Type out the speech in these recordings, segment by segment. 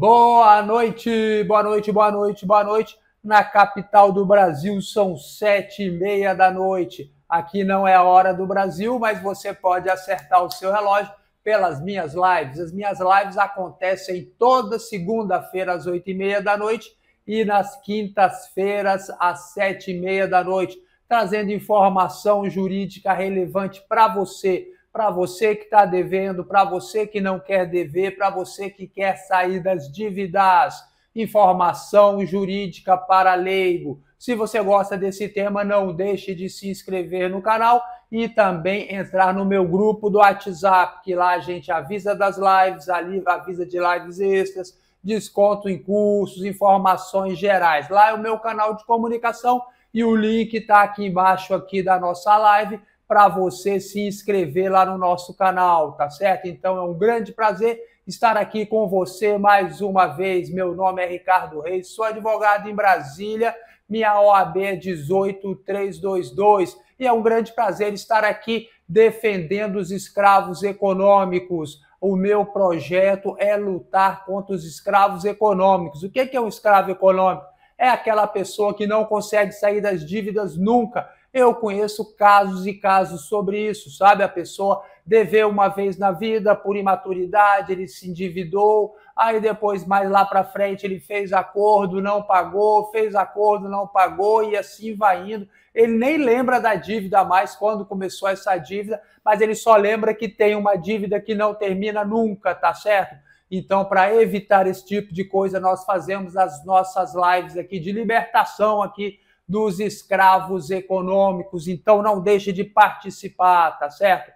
Boa noite, boa noite, boa noite, boa noite. Na capital do Brasil são sete e meia da noite. Aqui não é a hora do Brasil, mas você pode acertar o seu relógio pelas minhas lives. As minhas lives acontecem toda segunda-feira às oito e meia da noite e nas quintas-feiras às sete e meia da noite, trazendo informação jurídica relevante para você para você que está devendo, para você que não quer dever, para você que quer sair das dívidas. Informação jurídica para leigo. Se você gosta desse tema, não deixe de se inscrever no canal e também entrar no meu grupo do WhatsApp, que lá a gente avisa das lives, ali avisa de lives extras, desconto em cursos, informações gerais. Lá é o meu canal de comunicação e o link está aqui embaixo aqui da nossa live para você se inscrever lá no nosso canal, tá certo? Então é um grande prazer estar aqui com você mais uma vez. Meu nome é Ricardo Reis, sou advogado em Brasília, minha OAB é 18322 e é um grande prazer estar aqui defendendo os escravos econômicos. O meu projeto é lutar contra os escravos econômicos. O que é um escravo econômico? É aquela pessoa que não consegue sair das dívidas nunca eu conheço casos e casos sobre isso, sabe? A pessoa deveu uma vez na vida por imaturidade, ele se endividou, aí depois, mais lá para frente, ele fez acordo, não pagou, fez acordo, não pagou, e assim vai indo. Ele nem lembra da dívida mais quando começou essa dívida, mas ele só lembra que tem uma dívida que não termina nunca, tá certo? Então, para evitar esse tipo de coisa, nós fazemos as nossas lives aqui de libertação aqui dos escravos econômicos. Então não deixe de participar, tá certo?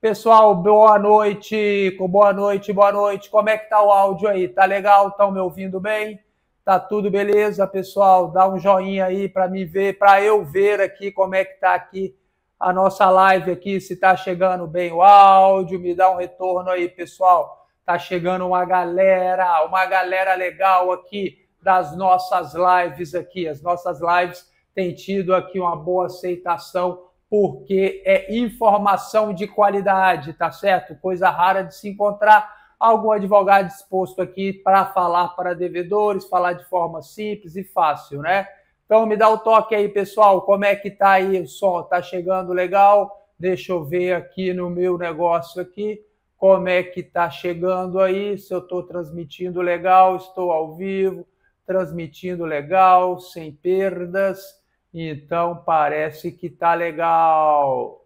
Pessoal, boa noite, boa noite, boa noite. Como é que tá o áudio aí? Tá legal? Estão me ouvindo bem? Tá tudo beleza, pessoal? Dá um joinha aí para me ver, para eu ver aqui como é que tá aqui a nossa live aqui, se tá chegando bem o áudio, me dá um retorno aí, pessoal. Tá chegando uma galera, uma galera legal aqui das nossas lives aqui. As nossas lives tem tido aqui uma boa aceitação, porque é informação de qualidade, tá certo? Coisa rara de se encontrar algum advogado disposto aqui para falar para devedores, falar de forma simples e fácil, né? Então me dá o toque aí, pessoal, como é que tá aí o som? Tá chegando legal? Deixa eu ver aqui no meu negócio aqui como é que tá chegando aí, se eu estou transmitindo legal, estou ao vivo, transmitindo legal, sem perdas. Então parece que tá legal.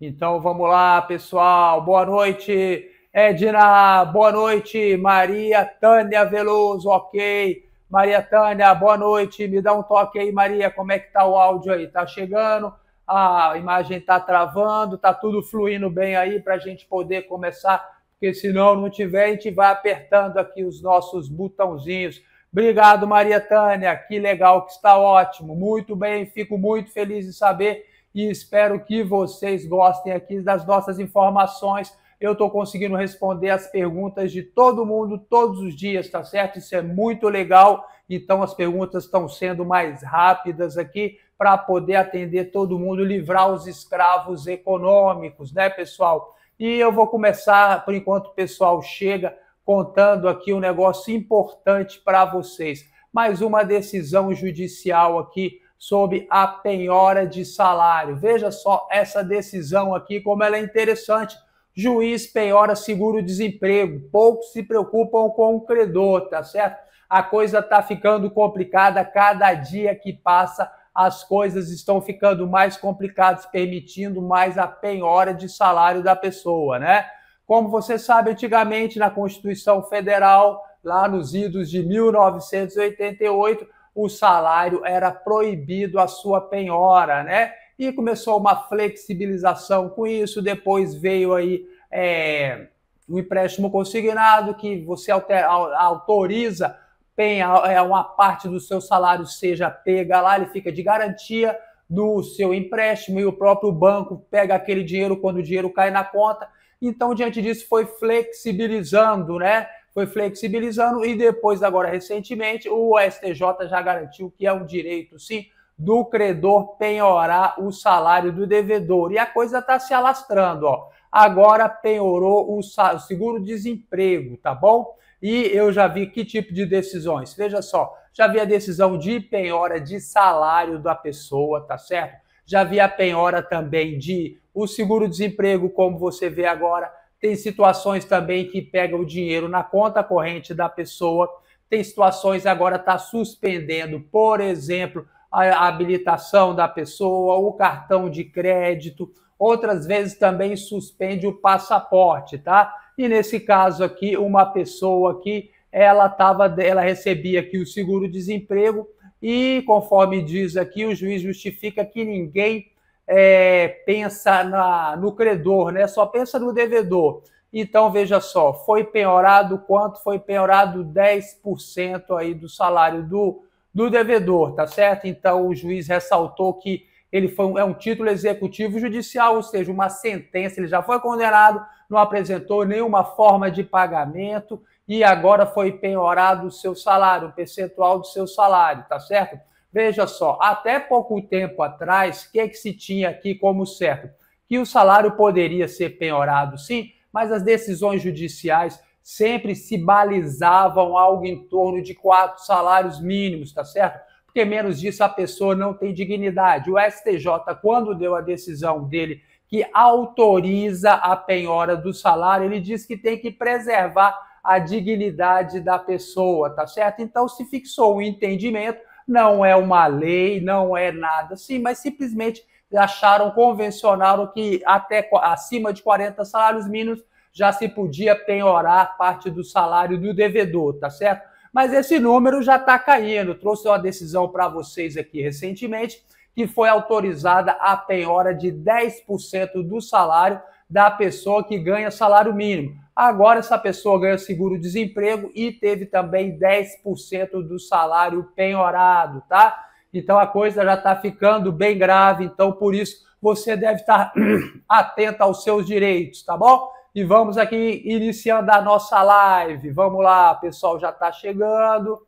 Então vamos lá, pessoal. Boa noite, Edna. Boa noite, Maria Tânia Veloso. Ok. Maria Tânia, boa noite. Me dá um toque aí, Maria. Como é que tá o áudio aí? Tá chegando? A imagem tá travando, tá tudo fluindo bem aí para a gente poder começar, porque se não não tiver, a gente vai apertando aqui os nossos botãozinhos. Obrigado, Maria Tânia. Que legal, que está ótimo. Muito bem, fico muito feliz de saber e espero que vocês gostem aqui das nossas informações. Eu estou conseguindo responder as perguntas de todo mundo todos os dias, tá certo? Isso é muito legal. Então, as perguntas estão sendo mais rápidas aqui para poder atender todo mundo, livrar os escravos econômicos, né, pessoal? E eu vou começar, por enquanto o pessoal chega contando aqui um negócio importante para vocês. Mais uma decisão judicial aqui sobre a penhora de salário. Veja só essa decisão aqui, como ela é interessante. Juiz penhora seguro-desemprego. Poucos se preocupam com o credor, tá certo? A coisa está ficando complicada cada dia que passa. As coisas estão ficando mais complicadas, permitindo mais a penhora de salário da pessoa, né? Como você sabe, antigamente na Constituição Federal, lá nos idos de 1988, o salário era proibido a sua penhora, né? E começou uma flexibilização com isso, depois veio aí é, o empréstimo consignado, que você altera, autoriza penha, é, uma parte do seu salário seja pega lá, ele fica de garantia do seu empréstimo e o próprio banco pega aquele dinheiro quando o dinheiro cai na conta então, diante disso, foi flexibilizando, né? Foi flexibilizando e depois, agora recentemente, o STJ já garantiu que é um direito, sim, do credor penhorar o salário do devedor. E a coisa está se alastrando, ó. Agora penhorou o seguro-desemprego, tá bom? E eu já vi que tipo de decisões. Veja só, já vi a decisão de penhora de salário da pessoa, tá certo? já vi a penhora também de o seguro-desemprego, como você vê agora. Tem situações também que pega o dinheiro na conta corrente da pessoa. Tem situações agora está suspendendo, por exemplo, a habilitação da pessoa, o cartão de crédito. Outras vezes também suspende o passaporte, tá? E nesse caso aqui, uma pessoa que ela tava, ela recebia aqui o seguro-desemprego, e, conforme diz aqui, o juiz justifica que ninguém é, pensa na, no credor, né? só pensa no devedor. Então, veja só, foi penhorado quanto? Foi penhorado 10% aí do salário do, do devedor, tá certo? Então, o juiz ressaltou que ele foi é um título executivo judicial, ou seja, uma sentença, ele já foi condenado, não apresentou nenhuma forma de pagamento e agora foi penhorado o seu salário, o percentual do seu salário, tá certo? Veja só, até pouco tempo atrás, o que, que se tinha aqui como certo? Que o salário poderia ser penhorado, sim, mas as decisões judiciais sempre se balizavam algo em torno de quatro salários mínimos, tá certo? Porque menos disso a pessoa não tem dignidade. O STJ, quando deu a decisão dele que autoriza a penhora do salário, ele diz que tem que preservar a dignidade da pessoa, tá certo? Então se fixou o entendimento, não é uma lei, não é nada assim, mas simplesmente acharam convencional que até acima de 40 salários mínimos já se podia penhorar parte do salário do devedor, tá certo? Mas esse número já está caindo. Trouxe uma decisão para vocês aqui recentemente que foi autorizada a penhora de 10% do salário da pessoa que ganha salário mínimo. Agora essa pessoa ganha seguro-desemprego e teve também 10% do salário penhorado, tá? Então a coisa já está ficando bem grave, então por isso você deve tá estar atento aos seus direitos, tá bom? E vamos aqui iniciando a nossa live. Vamos lá, pessoal já está chegando.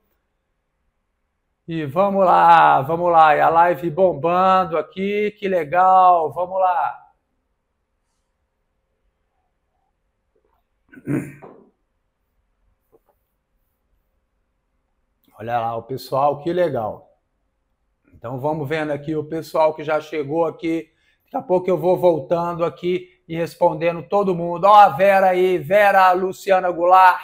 E vamos lá, vamos lá. E a live bombando aqui, que legal. Vamos lá. Olha lá o pessoal, que legal. Então vamos vendo aqui o pessoal que já chegou aqui. Daqui a pouco eu vou voltando aqui e respondendo todo mundo. Ó, oh, Vera aí, Vera, Luciana Goulart,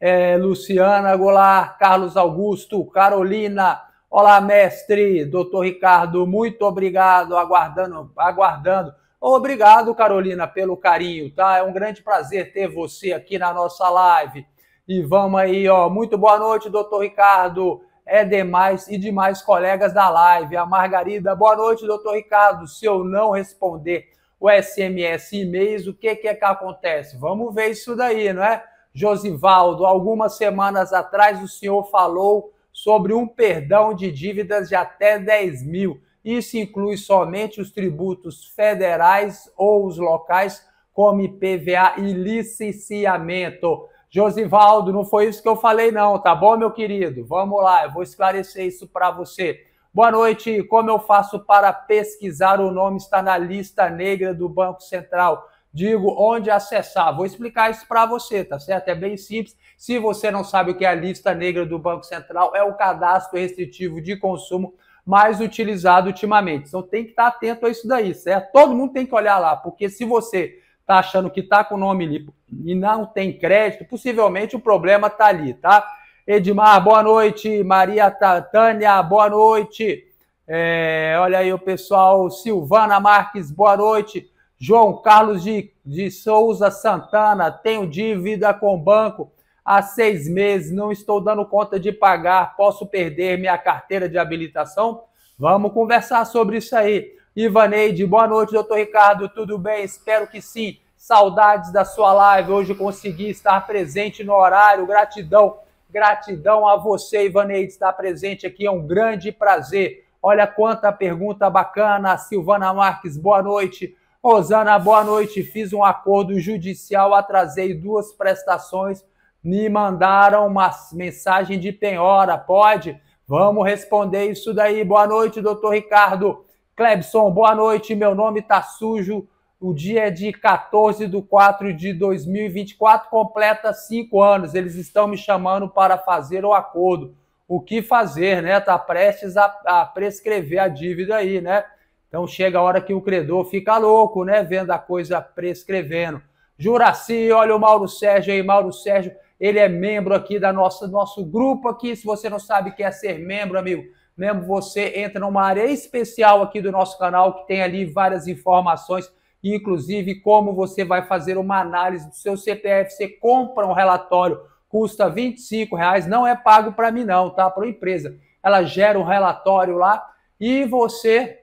é, Luciana Goulart, Carlos Augusto, Carolina. Olá, mestre, doutor Ricardo, muito obrigado, aguardando, aguardando. Obrigado, Carolina, pelo carinho, tá? É um grande prazer ter você aqui na nossa live. E vamos aí, ó. Muito boa noite, doutor Ricardo. É demais e demais colegas da live. A Margarida, boa noite, doutor Ricardo. Se eu não responder o SMS e mails o que, que é que acontece? Vamos ver isso daí, não é? Josivaldo, algumas semanas atrás o senhor falou sobre um perdão de dívidas de até 10 mil. Isso inclui somente os tributos federais ou os locais, como IPVA e licenciamento. Josivaldo, não foi isso que eu falei, não, tá bom, meu querido? Vamos lá, eu vou esclarecer isso para você. Boa noite. Como eu faço para pesquisar? O nome está na lista negra do Banco Central. Digo onde acessar. Vou explicar isso para você, tá certo? É bem simples. Se você não sabe o que é a lista negra do Banco Central, é o cadastro restritivo de consumo mais utilizado ultimamente. Então tem que estar atento a isso daí, certo? Todo mundo tem que olhar lá, porque se você está achando que está com o nome limpo e não tem crédito, possivelmente o problema está ali, tá? Edmar, boa noite. Maria Tânia, boa noite. É, olha aí o pessoal, Silvana Marques, boa noite. João Carlos de, de Souza Santana, tenho dívida com o banco há seis meses, não estou dando conta de pagar, posso perder minha carteira de habilitação? Vamos conversar sobre isso aí. Ivaneide, boa noite, doutor Ricardo, tudo bem? Espero que sim. Saudades da sua live, hoje consegui estar presente no horário, gratidão. Gratidão a você, Ivaneide, estar presente aqui, é um grande prazer. Olha quanta pergunta bacana, Silvana Marques, boa noite. Rosana, boa noite. Fiz um acordo judicial, atrasei duas prestações me mandaram uma mensagem de penhora, pode? Vamos responder isso daí. Boa noite, doutor Ricardo. Clebson, boa noite. Meu nome tá sujo. O dia é de 14 de 4 de 2024, completa cinco anos. Eles estão me chamando para fazer o acordo. O que fazer, né? Tá prestes a, a prescrever a dívida aí, né? Então chega a hora que o credor fica louco, né? Vendo a coisa prescrevendo. Juraci, olha o Mauro Sérgio aí, Mauro Sérgio ele é membro aqui da nossa nosso grupo aqui. Se você não sabe que é ser membro, amigo, membro você entra numa área especial aqui do nosso canal que tem ali várias informações, inclusive como você vai fazer uma análise do seu CPF. Você compra um relatório, custa 25 reais, não é pago para mim não, tá? Para a empresa. Ela gera um relatório lá e você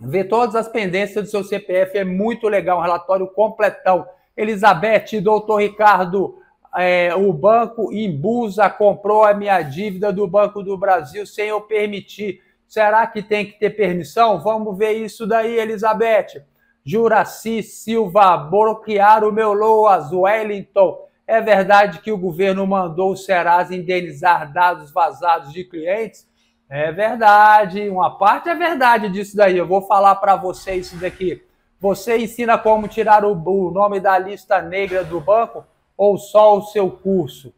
vê todas as pendências do seu CPF. É muito legal, um relatório completão. Elizabeth, doutor Ricardo, é, o banco Imbusa comprou a minha dívida do Banco do Brasil sem eu permitir. Será que tem que ter permissão? Vamos ver isso daí, Elizabeth. Juraci Silva, bloquear o meu Loas, Wellington. É verdade que o governo mandou o Serasa indenizar dados vazados de clientes? É verdade, uma parte é verdade disso daí. Eu vou falar para você isso daqui. Você ensina como tirar o, o nome da lista negra do banco? ou só o seu curso?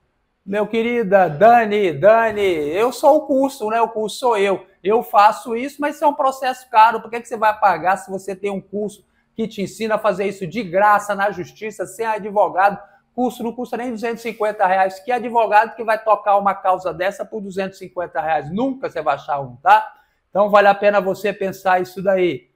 Meu querida Dani, Dani, eu sou o curso, né? O curso sou eu. Eu faço isso, mas isso é um processo caro. Por que, que você vai pagar se você tem um curso que te ensina a fazer isso de graça na justiça, sem advogado? Curso não custa nem 250 reais. Que advogado que vai tocar uma causa dessa por 250 reais? Nunca você vai achar um, tá? Então vale a pena você pensar isso daí.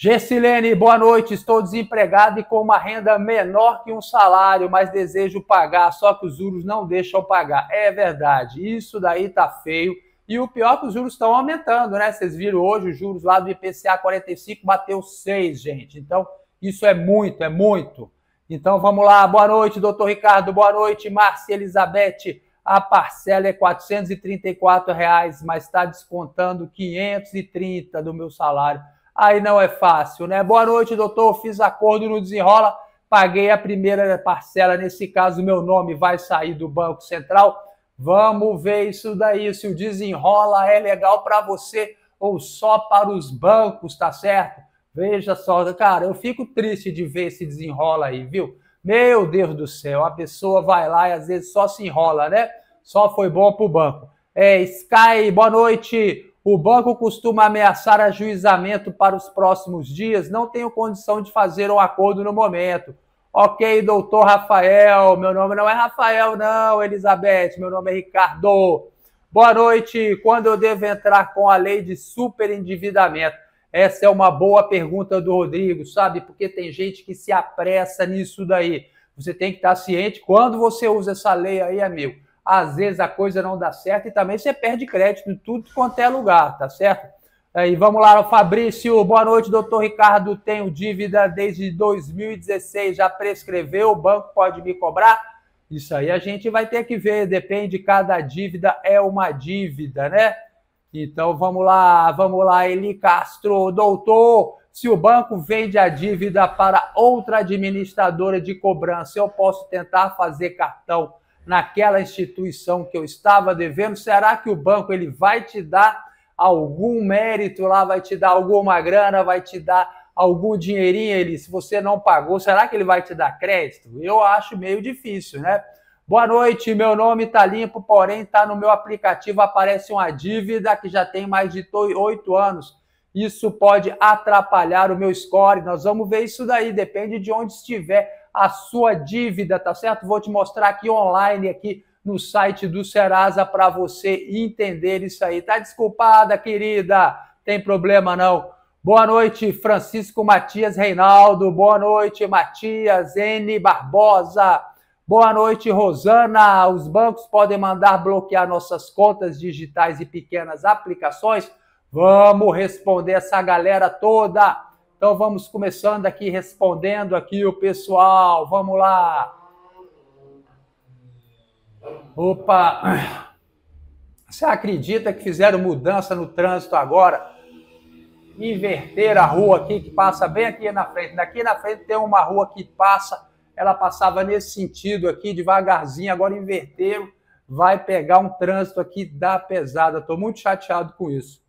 Gessilene, boa noite. Estou desempregado e com uma renda menor que um salário, mas desejo pagar, só que os juros não deixam pagar. É verdade, isso daí tá feio. E o pior é que os juros estão aumentando, né? Vocês viram hoje os juros lá do IPCA 45 bateu 6, gente. Então, isso é muito, é muito. Então, vamos lá. Boa noite, doutor Ricardo. Boa noite, Márcia Elizabeth. A parcela é R$ 434, reais, mas está descontando 530 do meu salário aí não é fácil, né? Boa noite, doutor. Fiz acordo no desenrola, paguei a primeira parcela. Nesse caso, meu nome vai sair do Banco Central. Vamos ver isso daí, se o desenrola é legal para você ou só para os bancos, tá certo? Veja só, cara, eu fico triste de ver esse desenrola aí, viu? Meu Deus do céu, a pessoa vai lá e às vezes só se enrola, né? Só foi bom para o banco. É, Sky, boa noite. O banco costuma ameaçar ajuizamento para os próximos dias. Não tenho condição de fazer um acordo no momento. Ok, doutor Rafael. Meu nome não é Rafael, não, Elizabeth. Meu nome é Ricardo. Boa noite. Quando eu devo entrar com a lei de superendividamento? Essa é uma boa pergunta do Rodrigo, sabe? Porque tem gente que se apressa nisso daí. Você tem que estar ciente. Quando você usa essa lei aí, amigo, às vezes a coisa não dá certo e também você perde crédito em tudo quanto é lugar, tá certo? É, e vamos lá, Fabrício, boa noite, doutor Ricardo. Tenho dívida desde 2016, já prescreveu, o banco pode me cobrar? Isso aí a gente vai ter que ver, depende, cada dívida é uma dívida, né? Então vamos lá, vamos lá, Eli Castro, doutor. Se o banco vende a dívida para outra administradora de cobrança, eu posso tentar fazer cartão naquela instituição que eu estava devendo? Será que o banco ele vai te dar algum mérito lá, vai te dar alguma grana, vai te dar algum dinheirinho ele, se você não pagou, será que ele vai te dar crédito? Eu acho meio difícil, né? Boa noite, meu nome tá limpo, porém está no meu aplicativo aparece uma dívida que já tem mais de oito anos isso pode atrapalhar o meu score. Nós vamos ver isso daí, depende de onde estiver a sua dívida, tá certo? Vou te mostrar aqui online aqui no site do Serasa para você entender isso aí. Tá desculpada, querida? Tem problema não. Boa noite, Francisco Matias Reinaldo. Boa noite, Matias N Barbosa. Boa noite, Rosana. Os bancos podem mandar bloquear nossas contas digitais e pequenas aplicações? Vamos responder essa galera toda. Então vamos começando aqui respondendo aqui o pessoal. Vamos lá. Opa. Você acredita que fizeram mudança no trânsito agora? Inverter a rua aqui que passa bem aqui na frente. Daqui na frente tem uma rua que passa, ela passava nesse sentido aqui devagarzinho, agora inverteram, vai pegar um trânsito aqui da pesada. Estou muito chateado com isso.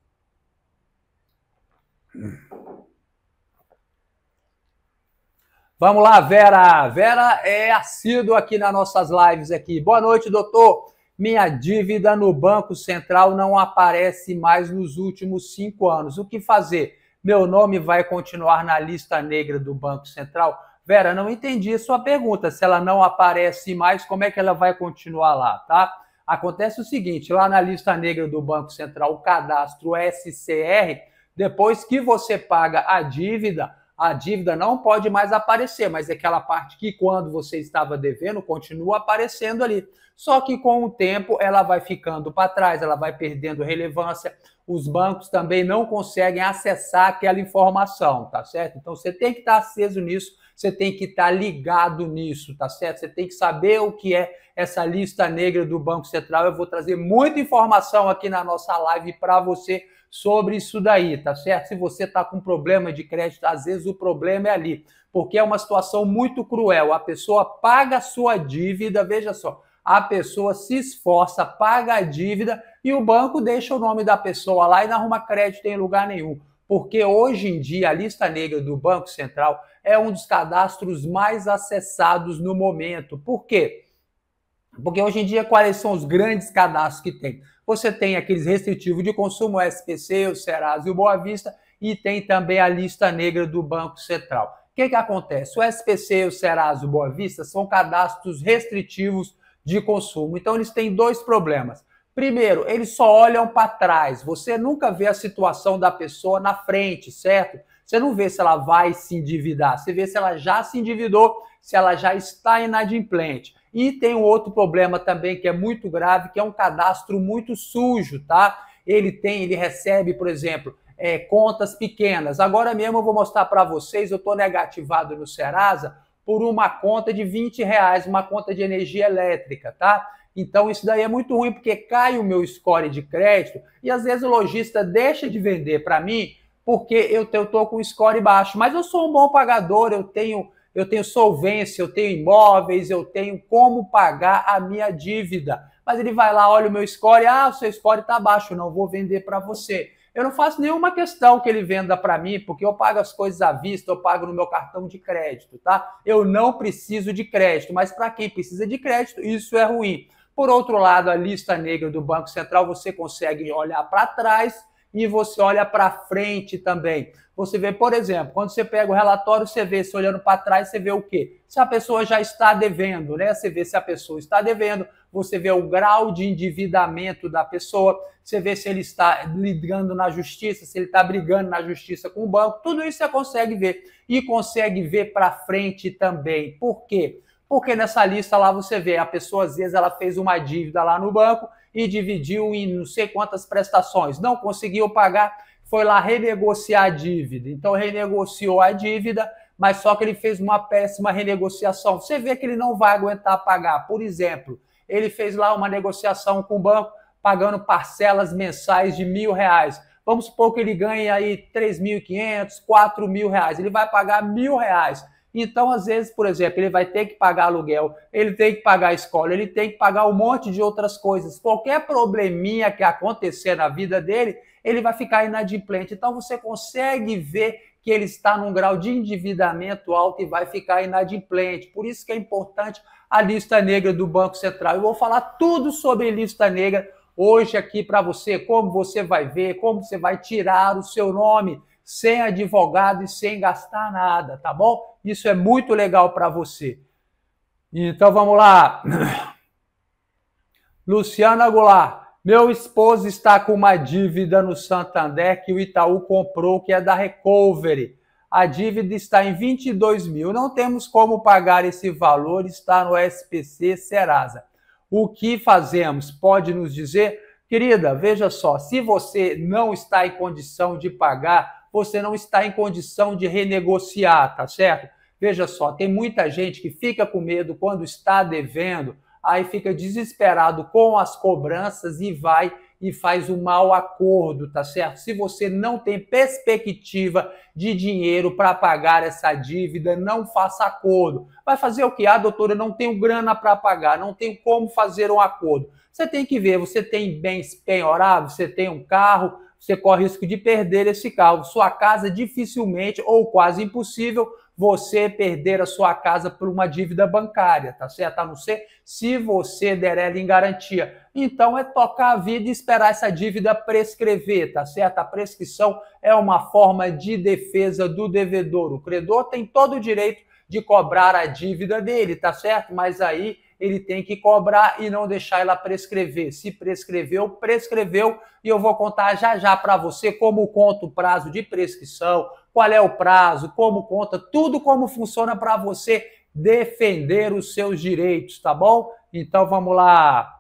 Vamos lá, Vera. Vera é assíduo aqui nas nossas lives aqui. Boa noite, doutor. Minha dívida no Banco Central não aparece mais nos últimos cinco anos. O que fazer? Meu nome vai continuar na lista negra do Banco Central? Vera, não entendi a sua pergunta. Se ela não aparece mais, como é que ela vai continuar lá, tá? Acontece o seguinte, lá na lista negra do Banco Central, o cadastro SCR depois que você paga a dívida, a dívida não pode mais aparecer, mas é aquela parte que quando você estava devendo continua aparecendo ali. Só que com o tempo ela vai ficando para trás, ela vai perdendo relevância. Os bancos também não conseguem acessar aquela informação, tá certo? Então você tem que estar aceso nisso você tem que estar tá ligado nisso, tá certo? Você tem que saber o que é essa lista negra do Banco Central. Eu vou trazer muita informação aqui na nossa live para você sobre isso daí, tá certo? Se você está com problema de crédito, às vezes o problema é ali, porque é uma situação muito cruel. A pessoa paga a sua dívida, veja só, a pessoa se esforça, paga a dívida e o banco deixa o nome da pessoa lá e não arruma crédito em lugar nenhum porque hoje em dia a lista negra do Banco Central é um dos cadastros mais acessados no momento. Por quê? Porque hoje em dia, quais são os grandes cadastros que tem? Você tem aqueles restritivos de consumo, o SPC, o Serasa e o Boa Vista, e tem também a lista negra do Banco Central. O que, que acontece? O SPC, o Serasa e o Boa Vista são cadastros restritivos de consumo. Então, eles têm dois problemas. Primeiro, eles só olham para trás. Você nunca vê a situação da pessoa na frente, certo? Você não vê se ela vai se endividar, você vê se ela já se endividou, se ela já está inadimplente. E tem um outro problema também que é muito grave, que é um cadastro muito sujo, tá? Ele tem, ele recebe, por exemplo, é, contas pequenas. Agora mesmo eu vou mostrar para vocês, eu estou negativado no Serasa por uma conta de 20 reais, uma conta de energia elétrica, tá? Então, isso daí é muito ruim, porque cai o meu score de crédito e às vezes o lojista deixa de vender para mim porque eu estou com um score baixo. Mas eu sou um bom pagador, eu tenho, eu tenho solvência, eu tenho imóveis, eu tenho como pagar a minha dívida. Mas ele vai lá, olha o meu score, ah, o seu score está baixo, não vou vender para você. Eu não faço nenhuma questão que ele venda para mim, porque eu pago as coisas à vista, eu pago no meu cartão de crédito, tá? Eu não preciso de crédito, mas para quem precisa de crédito, isso é ruim. Por outro lado, a lista negra do Banco Central, você consegue olhar para trás e você olha para frente também. Você vê, por exemplo, quando você pega o relatório, você vê, se olhando para trás, você vê o quê? Se a pessoa já está devendo, né? Você vê se a pessoa está devendo, você vê o grau de endividamento da pessoa, você vê se ele está ligando na justiça, se ele está brigando na justiça com o banco, tudo isso você consegue ver. E consegue ver para frente também. Por quê? porque nessa lista lá você vê a pessoa às vezes ela fez uma dívida lá no banco e dividiu em não sei quantas prestações, não conseguiu pagar, foi lá renegociar a dívida. Então renegociou a dívida, mas só que ele fez uma péssima renegociação. Você vê que ele não vai aguentar pagar. Por exemplo, ele fez lá uma negociação com o banco pagando parcelas mensais de mil reais. Vamos supor que ele ganhe aí 3.500, 4.000 mil reais. Ele vai pagar mil reais. Então, às vezes, por exemplo, ele vai ter que pagar aluguel, ele tem que pagar escola, ele tem que pagar um monte de outras coisas. Qualquer probleminha que acontecer na vida dele, ele vai ficar inadimplente. Então, você consegue ver que ele está num grau de endividamento alto e vai ficar inadimplente. Por isso que é importante a lista negra do Banco Central. Eu vou falar tudo sobre lista negra hoje aqui para você, como você vai ver, como você vai tirar o seu nome sem advogado e sem gastar nada, tá bom? Isso é muito legal para você. Então vamos lá. Luciana Goulart. Meu esposo está com uma dívida no Santander que o Itaú comprou, que é da Recovery. A dívida está em 22 mil. Não temos como pagar esse valor, está no SPC Serasa. O que fazemos? Pode nos dizer? Querida, veja só, se você não está em condição de pagar você não está em condição de renegociar, tá certo? Veja só, tem muita gente que fica com medo quando está devendo, aí fica desesperado com as cobranças e vai e faz o um mau acordo, tá certo? Se você não tem perspectiva de dinheiro para pagar essa dívida, não faça acordo. Vai fazer o quê? Ah, doutora, não tenho grana para pagar, não tenho como fazer um acordo. Você tem que ver, você tem bens penhorados, você tem um carro, você corre risco de perder esse carro. Sua casa dificilmente ou quase impossível você perder a sua casa por uma dívida bancária, tá certo? A não ser se você der ela em garantia. Então é tocar a vida e esperar essa dívida prescrever, tá certo? A prescrição é uma forma de defesa do devedor. O credor tem todo o direito de cobrar a dívida dele, tá certo? Mas aí ele tem que cobrar e não deixar ela prescrever. Se prescreveu, prescreveu, e eu vou contar já já para você como conta o prazo de prescrição, qual é o prazo, como conta, tudo como funciona para você defender os seus direitos, tá bom? Então vamos lá.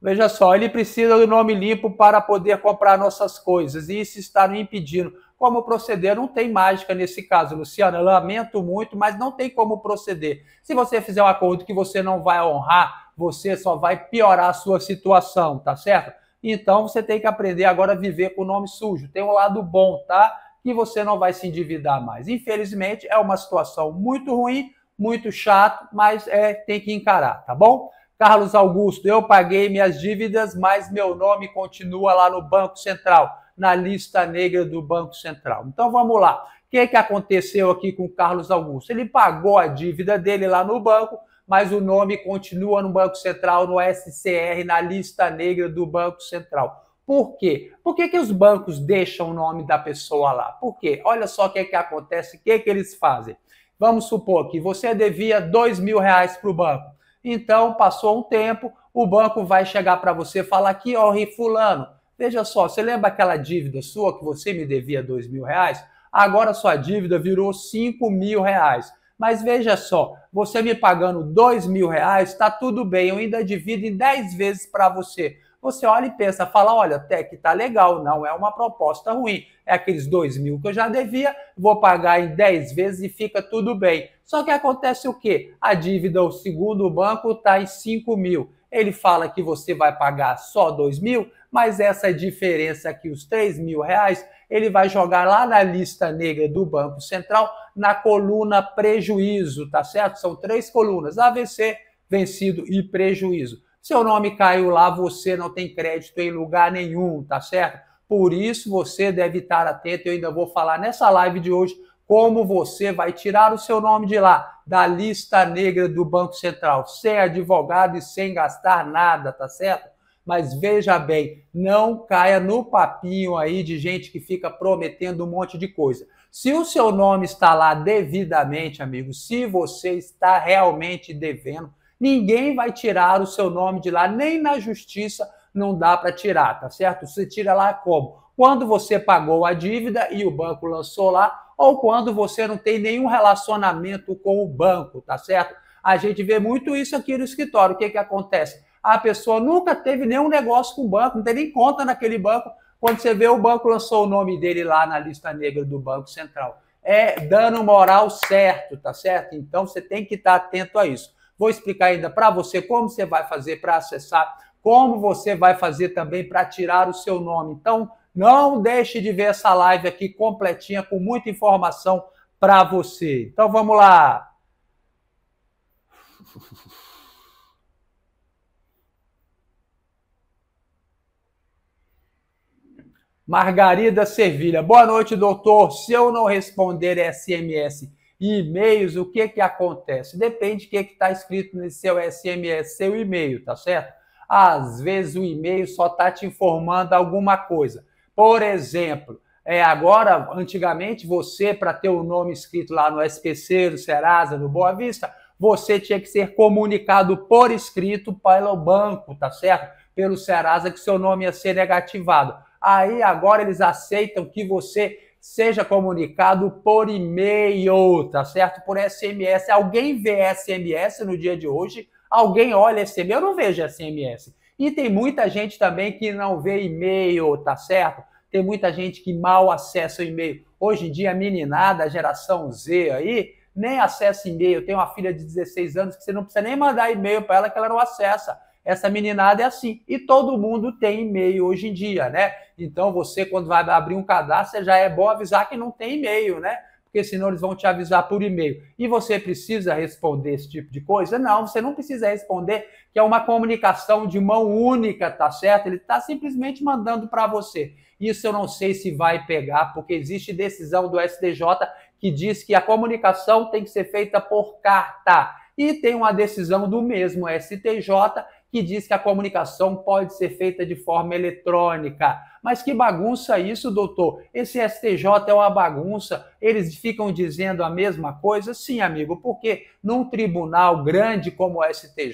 Veja só, ele precisa do nome limpo para poder comprar nossas coisas, e isso está me impedindo como proceder. Não tem mágica nesse caso, Luciana. Lamento muito, mas não tem como proceder. Se você fizer um acordo que você não vai honrar, você só vai piorar a sua situação, tá certo? Então você tem que aprender agora a viver com o nome sujo. Tem um lado bom, tá? Que você não vai se endividar mais. Infelizmente, é uma situação muito ruim, muito chato, mas é tem que encarar, tá bom? Carlos Augusto, eu paguei minhas dívidas, mas meu nome continua lá no Banco Central na lista negra do Banco Central. Então vamos lá. O que, é que aconteceu aqui com o Carlos Augusto? Ele pagou a dívida dele lá no banco, mas o nome continua no Banco Central, no SCR, na lista negra do Banco Central. Por quê? Por que, que os bancos deixam o nome da pessoa lá? Por quê? Olha só o que, é que acontece, o que, é que eles fazem. Vamos supor que você devia dois mil reais para o banco. Então, passou um tempo, o banco vai chegar para você e falar aqui, ó, oh, Fulano, Veja só, você lembra aquela dívida sua que você me devia dois mil reais? Agora sua dívida virou cinco mil reais. Mas veja só, você me pagando dois mil reais, está tudo bem, eu ainda divido em dez vezes para você. Você olha e pensa, fala, olha, até que tá legal, não é uma proposta ruim. É aqueles dois mil que eu já devia, vou pagar em dez vezes e fica tudo bem. Só que acontece o quê? A dívida, o segundo banco, está em cinco mil. Ele fala que você vai pagar só dois mil, mas essa diferença aqui, os 3 mil reais, ele vai jogar lá na lista negra do Banco Central, na coluna prejuízo, tá certo? São três colunas: AVC, vencido e prejuízo. Seu nome caiu lá, você não tem crédito em lugar nenhum, tá certo? Por isso você deve estar atento. Eu ainda vou falar nessa live de hoje como você vai tirar o seu nome de lá, da lista negra do Banco Central, sem advogado e sem gastar nada, tá certo? Mas veja bem, não caia no papinho aí de gente que fica prometendo um monte de coisa. Se o seu nome está lá devidamente, amigo, se você está realmente devendo, ninguém vai tirar o seu nome de lá, nem na justiça não dá para tirar, tá certo? Você tira lá como? Quando você pagou a dívida e o banco lançou lá, ou quando você não tem nenhum relacionamento com o banco, tá certo? A gente vê muito isso aqui no escritório. O que, que acontece? a pessoa nunca teve nenhum negócio com o banco, não teve nem conta naquele banco. Quando você vê o banco lançou o nome dele lá na lista negra do Banco Central. É dano moral certo, tá certo? Então você tem que estar atento a isso. Vou explicar ainda para você como você vai fazer para acessar, como você vai fazer também para tirar o seu nome. Então, não deixe de ver essa live aqui completinha com muita informação para você. Então vamos lá. Margarida Servilha, boa noite, doutor. Se eu não responder SMS é e e-mails, o que que acontece? Depende do que está escrito no seu SMS, seu e-mail, tá certo? Às vezes o e-mail só está te informando alguma coisa. Por exemplo, é, agora, antigamente, você, para ter o nome escrito lá no SPC, no Serasa, no Boa Vista, você tinha que ser comunicado por escrito pelo banco, tá certo? Pelo Serasa, que seu nome ia ser negativado. Aí agora eles aceitam que você seja comunicado por e-mail, tá certo? Por SMS. Alguém vê SMS no dia de hoje? Alguém olha SMS? Eu não vejo SMS. E tem muita gente também que não vê e-mail, tá certo? Tem muita gente que mal acessa o e-mail. Hoje em dia, a meninada, a geração Z aí, nem acessa e-mail. Eu tenho uma filha de 16 anos que você não precisa nem mandar e-mail para ela que ela não acessa essa meninada é assim. E todo mundo tem e-mail hoje em dia, né? Então você, quando vai abrir um cadastro, já é bom avisar que não tem e-mail, né? Porque senão eles vão te avisar por e-mail. E você precisa responder esse tipo de coisa? Não, você não precisa responder, que é uma comunicação de mão única, tá certo? Ele está simplesmente mandando para você. Isso eu não sei se vai pegar, porque existe decisão do STJ que diz que a comunicação tem que ser feita por carta. E tem uma decisão do mesmo STJ que diz que a comunicação pode ser feita de forma eletrônica. Mas que bagunça isso, doutor? Esse STJ é uma bagunça. Eles ficam dizendo a mesma coisa? Sim, amigo, porque num tribunal grande como o STJ,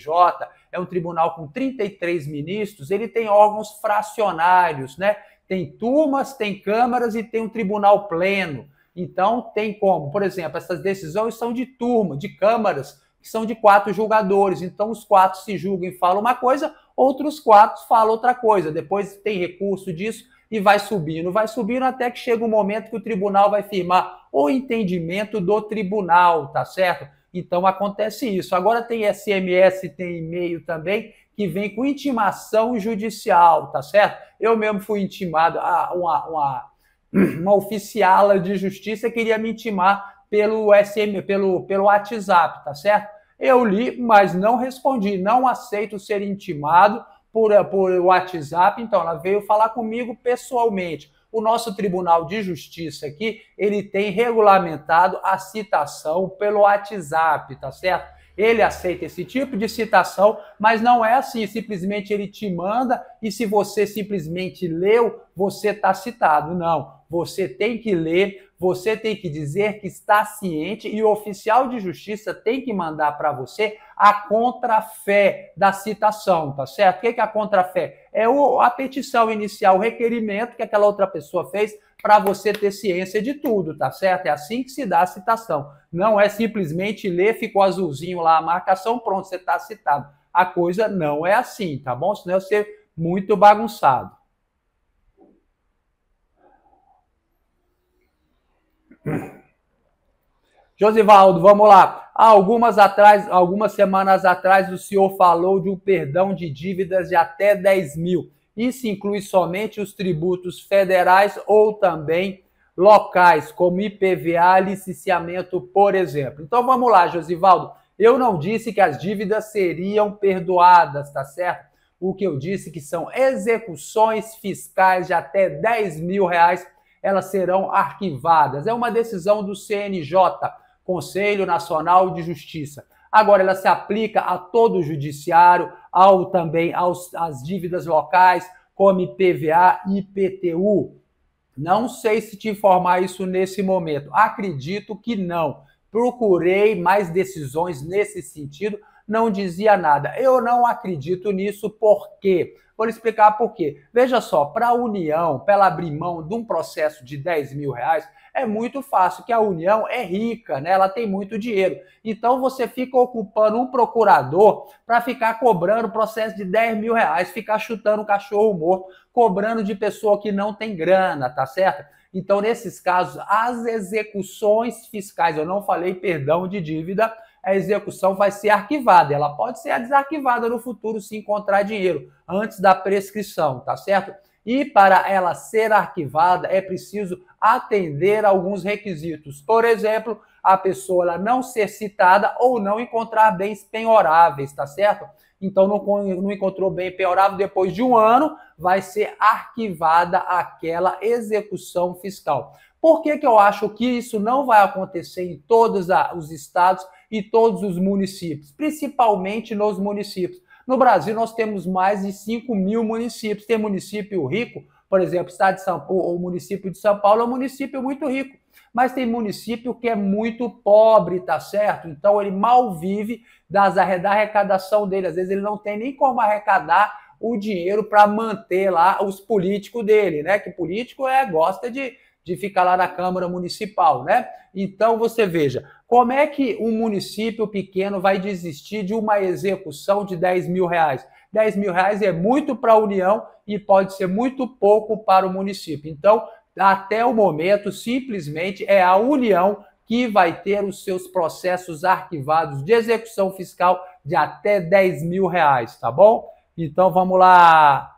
é um tribunal com 33 ministros, ele tem órgãos fracionários, né? Tem turmas, tem câmaras e tem um tribunal pleno. Então, tem como, por exemplo, essas decisões são de turma, de câmaras que são de quatro julgadores. Então, os quatro se julgam e falam uma coisa, outros quatro falam outra coisa. Depois tem recurso disso e vai subindo, vai subindo até que chega o um momento que o tribunal vai firmar o entendimento do tribunal, tá certo? Então acontece isso. Agora tem SMS, tem e-mail também, que vem com intimação judicial, tá certo? Eu mesmo fui intimado, a uma, uma, uma oficiala de justiça queria me intimar pelo SM, pelo, pelo WhatsApp, tá certo? Eu li, mas não respondi. Não aceito ser intimado por, eh, por WhatsApp. Então, ela veio falar comigo pessoalmente. O nosso Tribunal de Justiça aqui, ele tem regulamentado a citação pelo WhatsApp, tá certo? Ele aceita esse tipo de citação, mas não é assim. Simplesmente ele te manda e se você simplesmente leu, você está citado. Não. Você tem que ler, você tem que dizer que está ciente e o oficial de justiça tem que mandar para você a contrafé da citação, tá certo? O que é a contrafé? É a petição inicial, o requerimento que aquela outra pessoa fez para você ter ciência de tudo, tá certo? É assim que se dá a citação. Não é simplesmente ler, ficou azulzinho lá a marcação, pronto, você está citado. A coisa não é assim, tá bom? Senão você ser muito bagunçado. Josivaldo, vamos lá. Há algumas, atrás, algumas semanas atrás, o senhor falou de um perdão de dívidas de até 10 mil. Isso inclui somente os tributos federais ou também locais, como IPVA, licenciamento, por exemplo. Então vamos lá, Josivaldo. Eu não disse que as dívidas seriam perdoadas, tá certo? O que eu disse que são execuções fiscais de até 10 mil reais, elas serão arquivadas. É uma decisão do CNJ. Conselho Nacional de Justiça. Agora, ela se aplica a todo o judiciário, ao também aos, às dívidas locais, como IPVA e IPTU. Não sei se te informar isso nesse momento. Acredito que não. Procurei mais decisões nesse sentido, não dizia nada. Eu não acredito nisso, por quê? Vou lhe explicar por quê. Veja só, para a União, para ela abrir mão de um processo de 10 mil reais, é muito fácil, que a União é rica, né? ela tem muito dinheiro. Então você fica ocupando um procurador para ficar cobrando processo de 10 mil reais, ficar chutando cachorro morto, cobrando de pessoa que não tem grana, tá certo? Então, nesses casos, as execuções fiscais, eu não falei perdão de dívida, a execução vai ser arquivada. Ela pode ser desarquivada no futuro se encontrar dinheiro, antes da prescrição, tá certo? E para ela ser arquivada, é preciso atender a alguns requisitos. Por exemplo, a pessoa não ser citada ou não encontrar bens penhoráveis, tá certo? Então, não, não encontrou bem penhorável, depois de um ano, vai ser arquivada aquela execução fiscal. Por que, que eu acho que isso não vai acontecer em todos os estados e todos os municípios, principalmente nos municípios. No Brasil, nós temos mais de 5 mil municípios. Tem município rico, por exemplo, estado de São Paulo, ou município de São Paulo é um município muito rico, mas tem município que é muito pobre, tá certo? Então ele mal vive das, da arrecadação dele. Às vezes ele não tem nem como arrecadar o dinheiro para manter lá os políticos dele, né? Que político é gosta de, de ficar lá na Câmara Municipal, né? Então você veja, como é que um município pequeno vai desistir de uma execução de 10 mil reais? 10 mil reais é muito para a União e pode ser muito pouco para o município. Então, até o momento, simplesmente é a União que vai ter os seus processos arquivados de execução fiscal de até 10 mil reais, tá bom? Então vamos lá.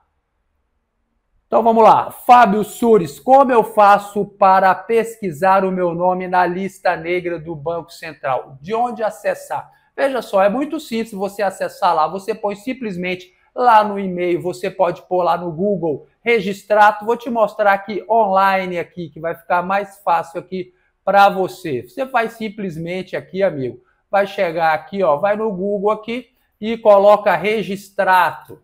Então vamos lá. Fábio Sures, como eu faço para pesquisar o meu nome na lista negra do Banco Central? De onde acessar? Veja só, é muito simples você acessar lá. Você põe simplesmente lá no e-mail, você pode pôr lá no Google, registrado. Vou te mostrar aqui online aqui, que vai ficar mais fácil aqui para você. Você vai simplesmente aqui, amigo, vai chegar aqui, ó, vai no Google aqui e coloca registrato.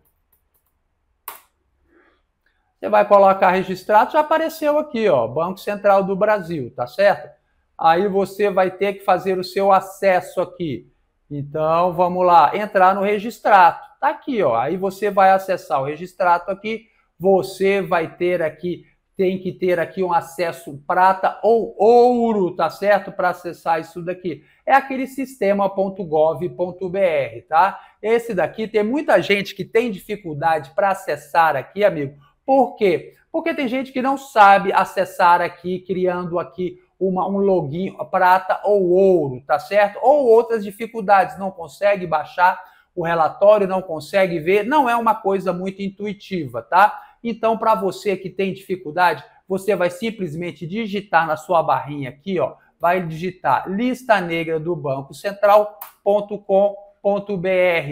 Você vai colocar registrado, já apareceu aqui, ó, Banco Central do Brasil, tá certo? Aí você vai ter que fazer o seu acesso aqui. Então, vamos lá, entrar no registrato. Tá aqui, ó. Aí você vai acessar o registrato aqui, você vai ter aqui tem que ter aqui um acesso prata ou ouro, tá certo? Para acessar isso daqui. É aquele sistema.gov.br, tá? Esse daqui tem muita gente que tem dificuldade para acessar aqui, amigo por quê? Porque tem gente que não sabe acessar aqui, criando aqui uma, um login prata ou ouro, tá certo? Ou outras dificuldades, não consegue baixar o relatório, não consegue ver, não é uma coisa muito intuitiva, tá? Então, para você que tem dificuldade, você vai simplesmente digitar na sua barrinha aqui, ó, vai digitar lista negra do Banco Central.com.br,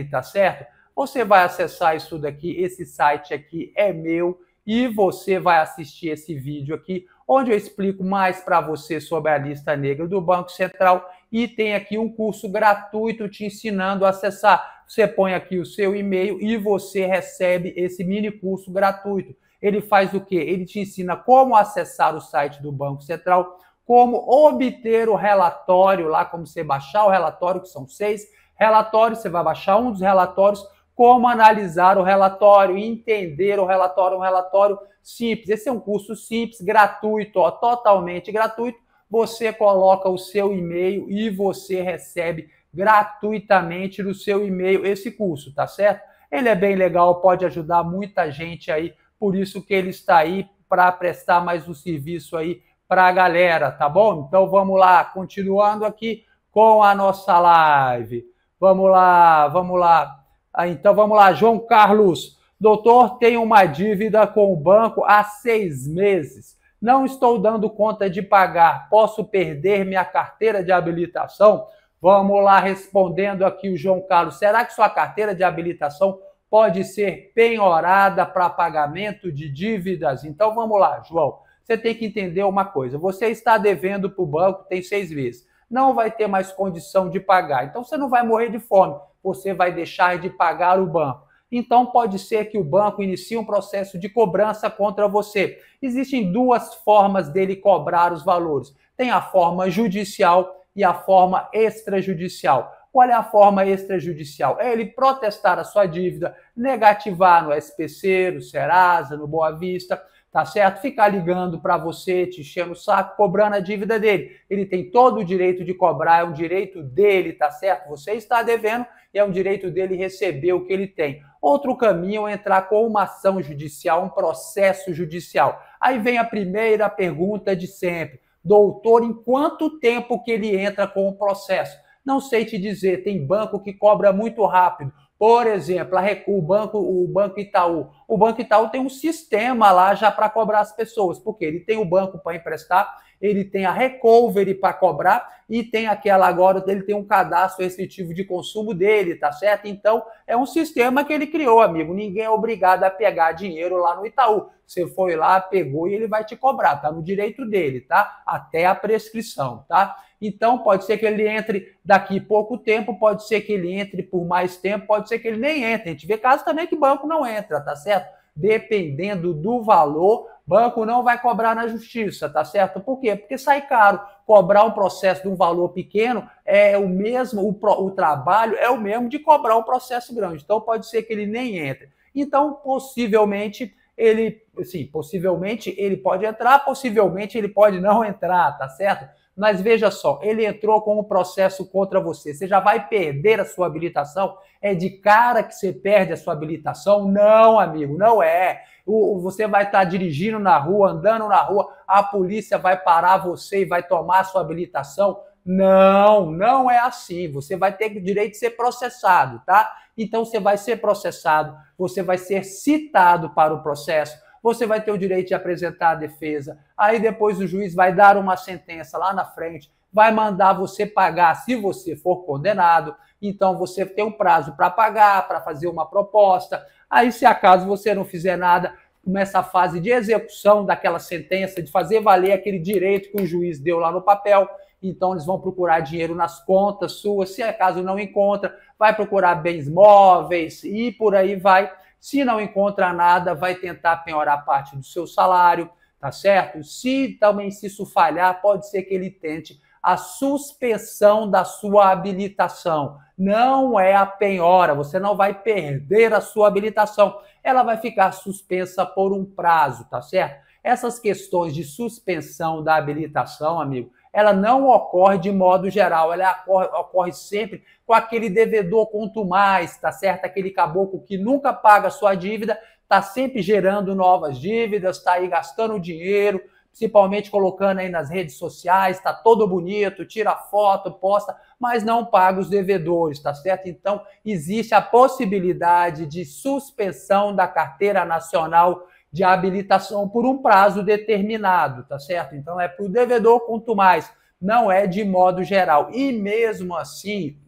tá certo? Você vai acessar isso daqui, esse site aqui é meu, e você vai assistir esse vídeo aqui, onde eu explico mais para você sobre a lista negra do Banco Central e tem aqui um curso gratuito te ensinando a acessar. Você põe aqui o seu e-mail e você recebe esse mini curso gratuito. Ele faz o quê? Ele te ensina como acessar o site do Banco Central, como obter o relatório lá, como você baixar o relatório, que são seis relatórios, você vai baixar um dos relatórios como analisar o relatório, entender o relatório, um relatório simples. Esse é um curso simples, gratuito, ó, totalmente gratuito. Você coloca o seu e-mail e você recebe gratuitamente no seu e-mail esse curso, tá certo? Ele é bem legal, pode ajudar muita gente aí, por isso que ele está aí para prestar mais um serviço aí para a galera, tá bom? Então vamos lá, continuando aqui com a nossa live. Vamos lá, vamos lá. Então vamos lá, João Carlos. Doutor, tenho uma dívida com o banco há seis meses. Não estou dando conta de pagar. Posso perder minha carteira de habilitação? Vamos lá, respondendo aqui o João Carlos. Será que sua carteira de habilitação pode ser penhorada para pagamento de dívidas? Então vamos lá, João. Você tem que entender uma coisa: você está devendo para o banco, tem seis meses. Não vai ter mais condição de pagar. Então você não vai morrer de fome você vai deixar de pagar o banco. Então, pode ser que o banco inicie um processo de cobrança contra você. Existem duas formas dele cobrar os valores: tem a forma judicial e a forma extrajudicial. Qual é a forma extrajudicial? É ele protestar a sua dívida, negativar no SPC, no Serasa, no Boa Vista, tá certo? Ficar ligando para você, te enchendo o saco, cobrando a dívida dele. Ele tem todo o direito de cobrar, é um direito dele, tá certo? Você está devendo e é um direito dele receber o que ele tem. Outro caminho é entrar com uma ação judicial, um processo judicial. Aí vem a primeira pergunta de sempre. Doutor, em quanto tempo que ele entra com o processo? Não sei te dizer, tem banco que cobra muito rápido. Por exemplo, a Recu, o banco, o banco Itaú. O Banco Itaú tem um sistema lá já para cobrar as pessoas, porque ele tem o banco para emprestar, ele tem a recovery para cobrar e tem aquela agora, ele tem um cadastro restritivo de consumo dele, tá certo? Então, é um sistema que ele criou, amigo. Ninguém é obrigado a pegar dinheiro lá no Itaú. Você foi lá, pegou e ele vai te cobrar, tá no direito dele, tá? Até a prescrição, tá? Então, pode ser que ele entre daqui pouco tempo, pode ser que ele entre por mais tempo, pode ser que ele nem entre. A gente vê casos também que banco não entra, tá certo? Dependendo do valor, Banco não vai cobrar na justiça, tá certo? Por quê? Porque sai caro. Cobrar um processo de um valor pequeno é o mesmo, o, o trabalho é o mesmo de cobrar um processo grande. Então pode ser que ele nem entre. Então, possivelmente, ele, sim, possivelmente ele pode entrar, possivelmente ele pode não entrar, tá certo? Mas veja só, ele entrou com um processo contra você. Você já vai perder a sua habilitação? É de cara que você perde a sua habilitação? Não, amigo, não é. O, você vai estar dirigindo na rua, andando na rua, a polícia vai parar você e vai tomar a sua habilitação? Não, não é assim. Você vai ter direito de ser processado, tá? Então você vai ser processado, você vai ser citado para o processo você vai ter o direito de apresentar a defesa. Aí depois o juiz vai dar uma sentença lá na frente, vai mandar você pagar se você for condenado. Então você tem um prazo para pagar, para fazer uma proposta. Aí, se acaso você não fizer nada, começa a fase de execução daquela sentença, de fazer valer aquele direito que o juiz deu lá no papel. Então eles vão procurar dinheiro nas contas suas, se acaso não encontra, vai procurar bens móveis e por aí vai. Se não encontrar nada, vai tentar penhorar parte do seu salário, tá certo? Se também se isso falhar, pode ser que ele tente a suspensão da sua habilitação. Não é a penhora, você não vai perder a sua habilitação. Ela vai ficar suspensa por um prazo, tá certo? Essas questões de suspensão da habilitação, amigo, ela não ocorre de modo geral, ela ocorre, ocorre sempre com aquele devedor quanto mais, tá certo? Aquele caboclo que nunca paga sua dívida, tá sempre gerando novas dívidas, tá aí gastando dinheiro, principalmente colocando aí nas redes sociais, tá todo bonito, tira foto, posta, mas não paga os devedores, tá certo? Então, existe a possibilidade de suspensão da carteira nacional de habilitação por um prazo determinado, tá certo? Então é para o devedor quanto mais, não é de modo geral. E mesmo assim,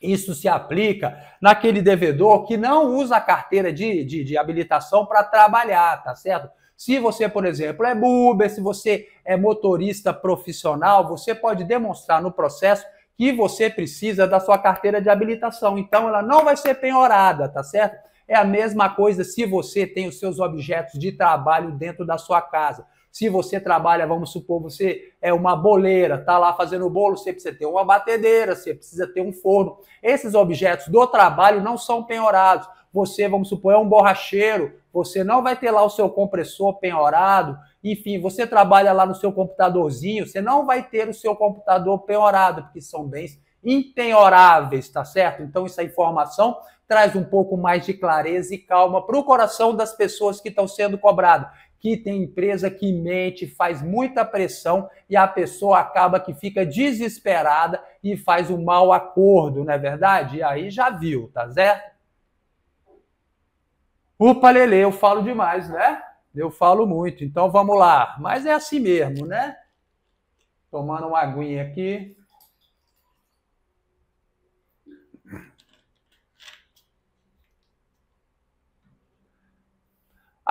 isso se aplica naquele devedor que não usa a carteira de, de, de habilitação para trabalhar, tá certo? Se você, por exemplo, é Uber, se você é motorista profissional, você pode demonstrar no processo que você precisa da sua carteira de habilitação. Então, ela não vai ser penhorada, tá certo? É a mesma coisa se você tem os seus objetos de trabalho dentro da sua casa. Se você trabalha, vamos supor, você é uma boleira, está lá fazendo bolo, você precisa ter uma batedeira, você precisa ter um forno. Esses objetos do trabalho não são penhorados. Você, vamos supor, é um borracheiro, você não vai ter lá o seu compressor penhorado. Enfim, você trabalha lá no seu computadorzinho, você não vai ter o seu computador penhorado, porque são bens impenhoráveis, tá certo? Então, essa é informação traz um pouco mais de clareza e calma para o coração das pessoas que estão sendo cobradas. Que tem empresa que mente, faz muita pressão e a pessoa acaba que fica desesperada e faz um mau acordo, não é verdade? E aí já viu, tá certo? Opa, Lele, eu falo demais, né? Eu falo muito, então vamos lá. Mas é assim mesmo, né? Tomando uma aguinha aqui.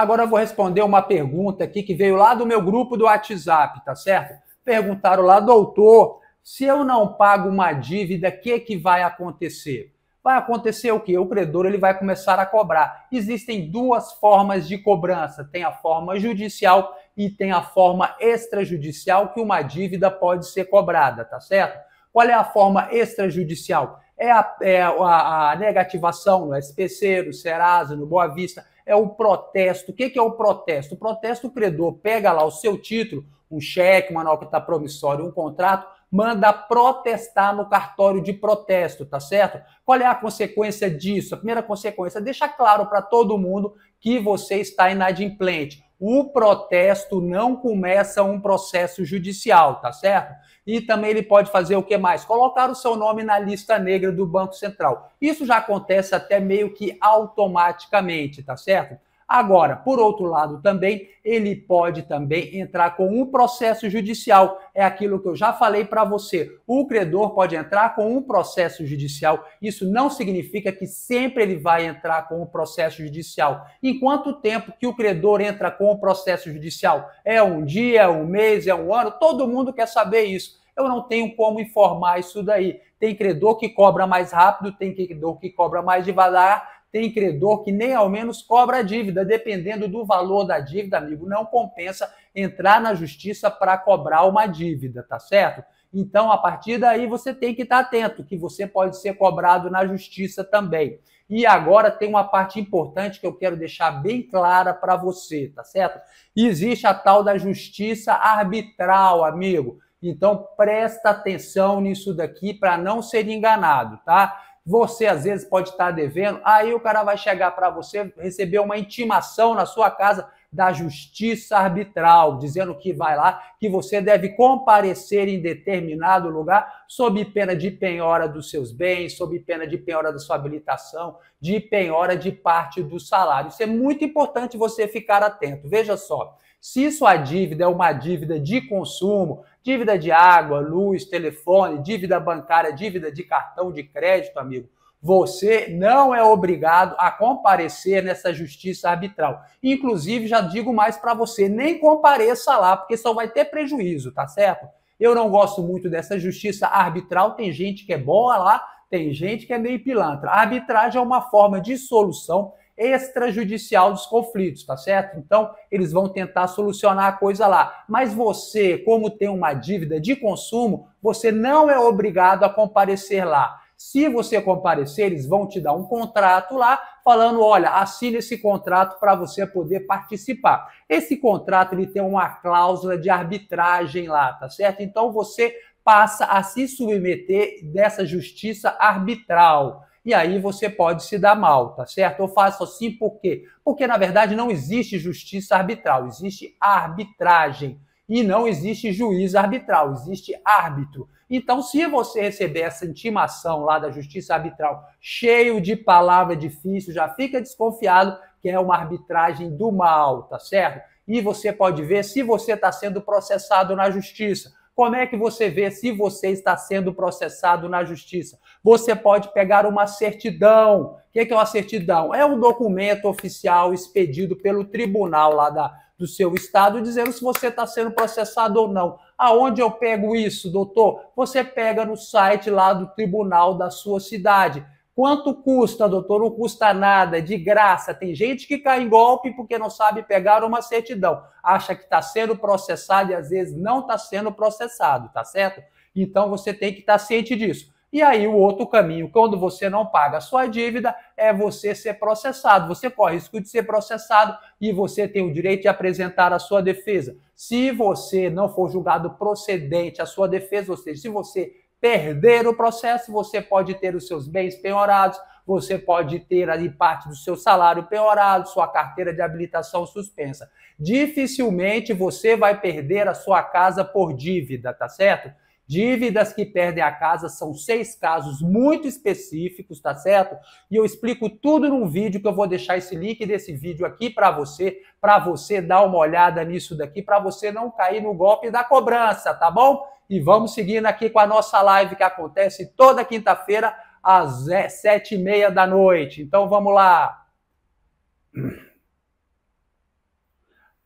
Agora eu vou responder uma pergunta aqui que veio lá do meu grupo do WhatsApp, tá certo? Perguntaram lá, doutor, se eu não pago uma dívida, o que, que vai acontecer? Vai acontecer o quê? O credor ele vai começar a cobrar. Existem duas formas de cobrança: tem a forma judicial e tem a forma extrajudicial que uma dívida pode ser cobrada, tá certo? Qual é a forma extrajudicial? É a, é a, a negativação no SPC, no Serasa, no Boa Vista, é o protesto. O que, que é o protesto? O protesto, o credor pega lá o seu título, um cheque, uma nota tá promissória, um contrato, manda protestar no cartório de protesto, tá certo? Qual é a consequência disso? A primeira consequência é deixar claro para todo mundo que você está inadimplente. O protesto não começa um processo judicial, tá certo? E também ele pode fazer o que mais? Colocar o seu nome na lista negra do Banco Central. Isso já acontece até meio que automaticamente, tá certo? Agora, por outro lado, também ele pode também entrar com um processo judicial. É aquilo que eu já falei para você. O credor pode entrar com um processo judicial. Isso não significa que sempre ele vai entrar com um processo judicial. Em quanto tempo que o credor entra com o um processo judicial? É um dia, é um mês, é um ano? Todo mundo quer saber isso. Eu não tenho como informar isso daí. Tem credor que cobra mais rápido, tem credor que cobra mais devagar, tem credor que nem ao menos cobra a dívida, dependendo do valor da dívida, amigo. Não compensa entrar na justiça para cobrar uma dívida, tá certo? Então, a partir daí, você tem que estar tá atento, que você pode ser cobrado na justiça também. E agora tem uma parte importante que eu quero deixar bem clara para você, tá certo? Existe a tal da justiça arbitral, amigo. Então, presta atenção nisso daqui para não ser enganado, tá? você às vezes pode estar devendo, aí o cara vai chegar para você, receber uma intimação na sua casa da justiça arbitral, dizendo que vai lá, que você deve comparecer em determinado lugar sob pena de penhora dos seus bens, sob pena de penhora da sua habilitação, de penhora de parte do salário. Isso é muito importante você ficar atento. Veja só, se sua dívida é uma dívida de consumo, Dívida de água, luz, telefone, dívida bancária, dívida de cartão de crédito, amigo. Você não é obrigado a comparecer nessa justiça arbitral. Inclusive, já digo mais para você, nem compareça lá, porque só vai ter prejuízo, tá certo? Eu não gosto muito dessa justiça arbitral, tem gente que é boa lá, tem gente que é meio pilantra. A arbitragem é uma forma de solução extrajudicial dos conflitos, tá certo? Então, eles vão tentar solucionar a coisa lá. Mas você, como tem uma dívida de consumo, você não é obrigado a comparecer lá. Se você comparecer, eles vão te dar um contrato lá, falando: olha, assine esse contrato para você poder participar. Esse contrato ele tem uma cláusula de arbitragem lá, tá certo? Então você passa a se submeter dessa justiça arbitral e aí você pode se dar mal, tá certo? Eu faço assim por quê? Porque, na verdade, não existe justiça arbitral, existe arbitragem. E não existe juiz arbitral, existe árbitro. Então, se você receber essa intimação lá da justiça arbitral, cheio de palavra difícil, já fica desconfiado que é uma arbitragem do mal, tá certo? E você pode ver se você está sendo processado na justiça. Como é que você vê se você está sendo processado na justiça? Você pode pegar uma certidão. O é que é uma certidão? É um documento oficial expedido pelo tribunal lá da, do seu estado dizendo se você está sendo processado ou não. Aonde eu pego isso, doutor? Você pega no site lá do tribunal da sua cidade. Quanto custa, doutor? Não custa nada, é de graça. Tem gente que cai em golpe porque não sabe pegar uma certidão. Acha que está sendo processado e às vezes não está sendo processado, tá certo? Então você tem que estar tá ciente disso. E aí, o outro caminho, quando você não paga a sua dívida, é você ser processado. Você corre risco de ser processado e você tem o direito de apresentar a sua defesa. Se você não for julgado procedente a sua defesa, ou seja, se você perder o processo, você pode ter os seus bens penhorados, você pode ter ali parte do seu salário penhorado, sua carteira de habilitação suspensa. Dificilmente você vai perder a sua casa por dívida, tá certo? Dívidas que perdem a casa são seis casos muito específicos, tá certo? E eu explico tudo num vídeo que eu vou deixar esse link desse vídeo aqui para você, para você dar uma olhada nisso daqui, para você não cair no golpe da cobrança, tá bom? e vamos seguindo aqui com a nossa live que acontece toda quinta-feira às é, sete e meia da noite. Então vamos lá.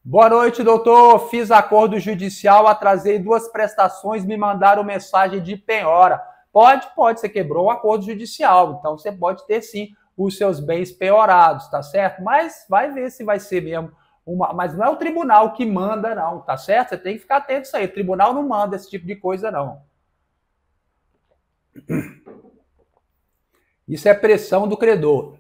Boa noite, doutor. Fiz acordo judicial, atrasei duas prestações, me mandaram mensagem de penhora. Pode, pode, você quebrou o acordo judicial, então você pode ter sim os seus bens penhorados, tá certo? Mas vai ver se vai ser mesmo uma, mas não é o tribunal que manda, não, tá certo? Você tem que ficar atento a isso aí. O tribunal não manda esse tipo de coisa, não. Isso é pressão do credor.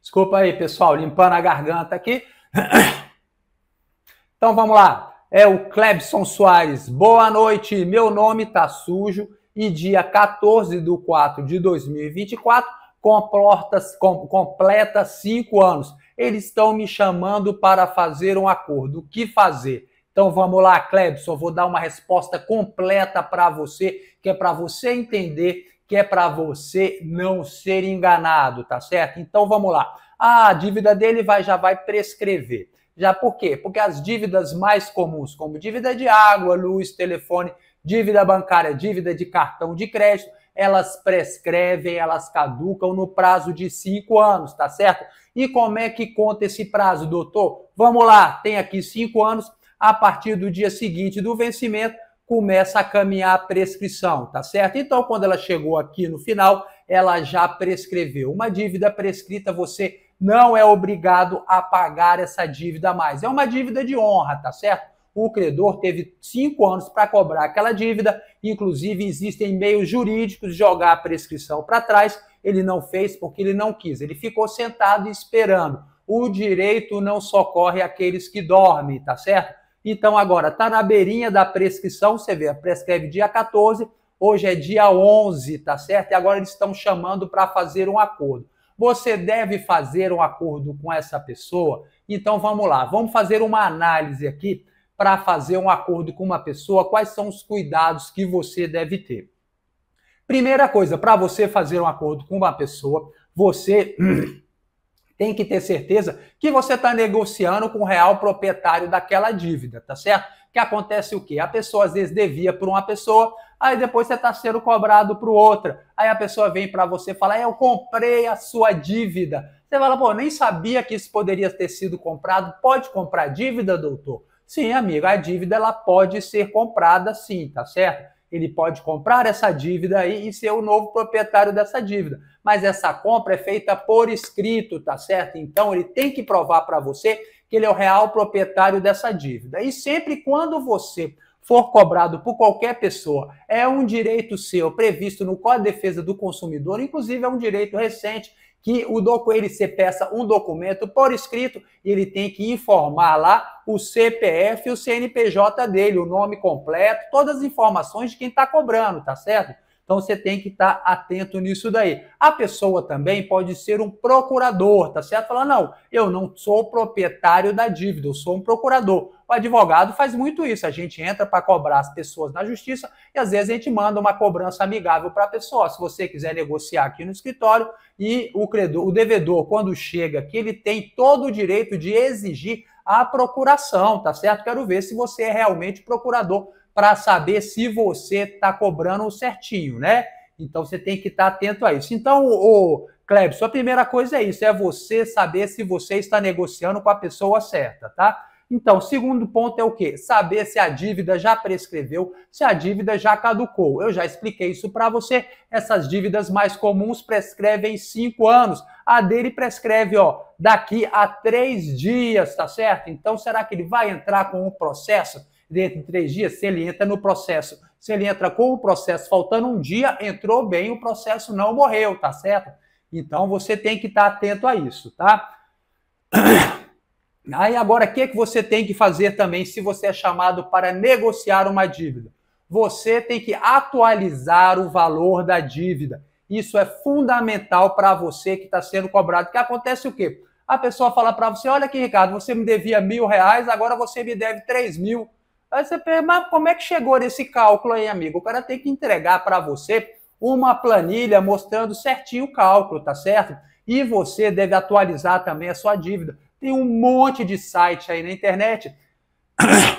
Desculpa aí, pessoal, limpando a garganta aqui. Então vamos lá. É o Clebson Soares. Boa noite. Meu nome tá sujo e dia 14 do 4 de 2024 comportas com, completa cinco anos. Eles estão me chamando para fazer um acordo. O que fazer? Então vamos lá, Clebson, vou dar uma resposta completa para você, que é para você entender, que é para você não ser enganado, tá certo? Então vamos lá. Ah, a dívida dele vai, já vai prescrever. Já por quê? Porque as dívidas mais comuns, como dívida de água, luz, telefone, dívida bancária, dívida de cartão de crédito, elas prescrevem, elas caducam no prazo de cinco anos, tá certo? E como é que conta esse prazo, doutor? Vamos lá, tem aqui cinco anos, a partir do dia seguinte do vencimento, começa a caminhar a prescrição, tá certo? Então, quando ela chegou aqui no final, ela já prescreveu. Uma dívida prescrita, você não é obrigado a pagar essa dívida mais. É uma dívida de honra, tá certo? o credor teve cinco anos para cobrar aquela dívida, inclusive existem meios jurídicos de jogar a prescrição para trás, ele não fez porque ele não quis, ele ficou sentado esperando. O direito não socorre aqueles que dormem, tá certo? Então agora tá na beirinha da prescrição, você vê, prescreve dia 14, hoje é dia 11, tá certo? E agora eles estão chamando para fazer um acordo. Você deve fazer um acordo com essa pessoa? Então vamos lá, vamos fazer uma análise aqui para fazer um acordo com uma pessoa, quais são os cuidados que você deve ter? Primeira coisa, para você fazer um acordo com uma pessoa, você tem que ter certeza que você está negociando com o real proprietário daquela dívida, tá certo? Que acontece o quê? A pessoa às vezes devia para uma pessoa, aí depois você está sendo cobrado para outra. Aí a pessoa vem para você e fala: é, Eu comprei a sua dívida. Você fala: Pô, nem sabia que isso poderia ter sido comprado. Pode comprar dívida, doutor? Sim, amigo, a dívida ela pode ser comprada sim, tá certo? Ele pode comprar essa dívida aí e ser o novo proprietário dessa dívida. Mas essa compra é feita por escrito, tá certo? Então ele tem que provar para você que ele é o real proprietário dessa dívida. E sempre quando você for cobrado por qualquer pessoa, é um direito seu previsto no Código de Defesa do Consumidor, inclusive é um direito recente que o ele se peça um documento por escrito e ele tem que informar lá o CPF e o CNPJ dele, o nome completo, todas as informações de quem está cobrando, tá certo? Então você tem que estar atento nisso daí. A pessoa também pode ser um procurador, tá certo? Falar, não, eu não sou proprietário da dívida, eu sou um procurador. O advogado faz muito isso. A gente entra para cobrar as pessoas na justiça e às vezes a gente manda uma cobrança amigável para a pessoa. Se você quiser negociar aqui no escritório e o credor, o devedor, quando chega aqui, ele tem todo o direito de exigir a procuração, tá certo? Quero ver se você é realmente procurador para saber se você está cobrando certinho, né? Então você tem que estar tá atento a isso. Então, o Kleb, a primeira coisa é isso, é você saber se você está negociando com a pessoa certa, tá? Então, segundo ponto é o quê? Saber se a dívida já prescreveu, se a dívida já caducou. Eu já expliquei isso para você. Essas dívidas mais comuns prescrevem cinco anos. A dele prescreve, ó, daqui a três dias, tá certo? Então, será que ele vai entrar com um processo dentro de três dias, se ele entra no processo, se ele entra com o processo faltando um dia, entrou bem, o processo não morreu, tá certo? Então você tem que estar atento a isso, tá? Aí agora, o que, é que você tem que fazer também se você é chamado para negociar uma dívida? Você tem que atualizar o valor da dívida. Isso é fundamental para você que está sendo cobrado. Porque acontece o quê? A pessoa fala para você: olha aqui, Ricardo, você me devia mil reais, agora você me deve três mil. Aí você pergunta, mas como é que chegou nesse cálculo aí, amigo? O cara tem que entregar para você uma planilha mostrando certinho o cálculo, tá certo? E você deve atualizar também a sua dívida. Tem um monte de site aí na internet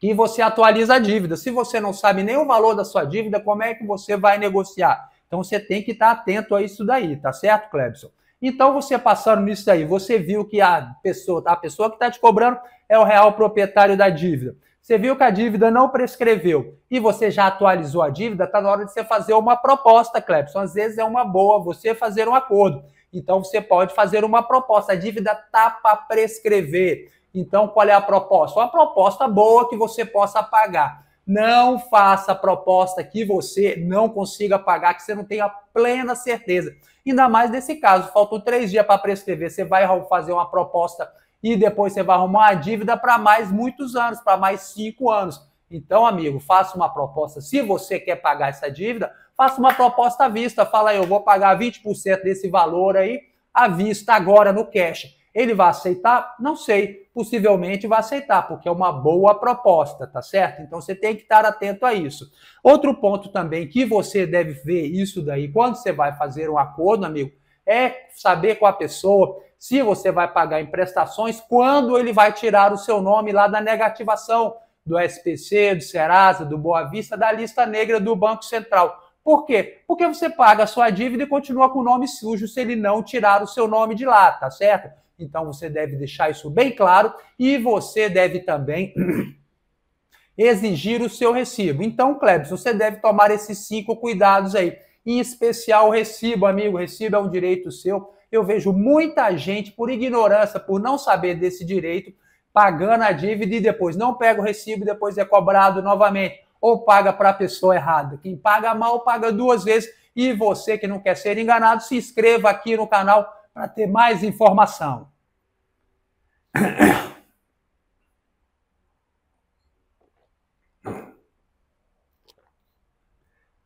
que você atualiza a dívida. Se você não sabe nem o valor da sua dívida, como é que você vai negociar? Então você tem que estar tá atento a isso daí, tá certo, Clebson? Então você passando nisso aí, você viu que a pessoa, a pessoa que está te cobrando é o real proprietário da dívida. Você viu que a dívida não prescreveu e você já atualizou a dívida, está na hora de você fazer uma proposta, Clepson. Às vezes é uma boa você fazer um acordo. Então você pode fazer uma proposta. A dívida está para prescrever. Então qual é a proposta? Uma proposta boa que você possa pagar. Não faça proposta que você não consiga pagar, que você não tenha plena certeza. Ainda mais nesse caso, faltam três dias para prescrever. Você vai fazer uma proposta e depois você vai arrumar a dívida para mais muitos anos, para mais cinco anos. Então, amigo, faça uma proposta. Se você quer pagar essa dívida, faça uma proposta à vista. Fala aí, eu vou pagar 20% desse valor aí à vista agora no cash. Ele vai aceitar? Não sei. Possivelmente vai aceitar, porque é uma boa proposta, tá certo? Então você tem que estar atento a isso. Outro ponto também que você deve ver isso daí quando você vai fazer um acordo, amigo, é saber com a pessoa se você vai pagar em prestações, quando ele vai tirar o seu nome lá da negativação do SPC, do Serasa, do Boa Vista, da lista negra do Banco Central. Por quê? Porque você paga a sua dívida e continua com o nome sujo se ele não tirar o seu nome de lá, tá certo? Então você deve deixar isso bem claro e você deve também exigir o seu recibo. Então, Klebs, você deve tomar esses cinco cuidados aí. Em especial o recibo, amigo. O recibo é um direito seu eu vejo muita gente, por ignorância, por não saber desse direito, pagando a dívida e depois não pega o recibo e depois é cobrado novamente. Ou paga para a pessoa errada. Quem paga mal, paga duas vezes. E você que não quer ser enganado, se inscreva aqui no canal para ter mais informação.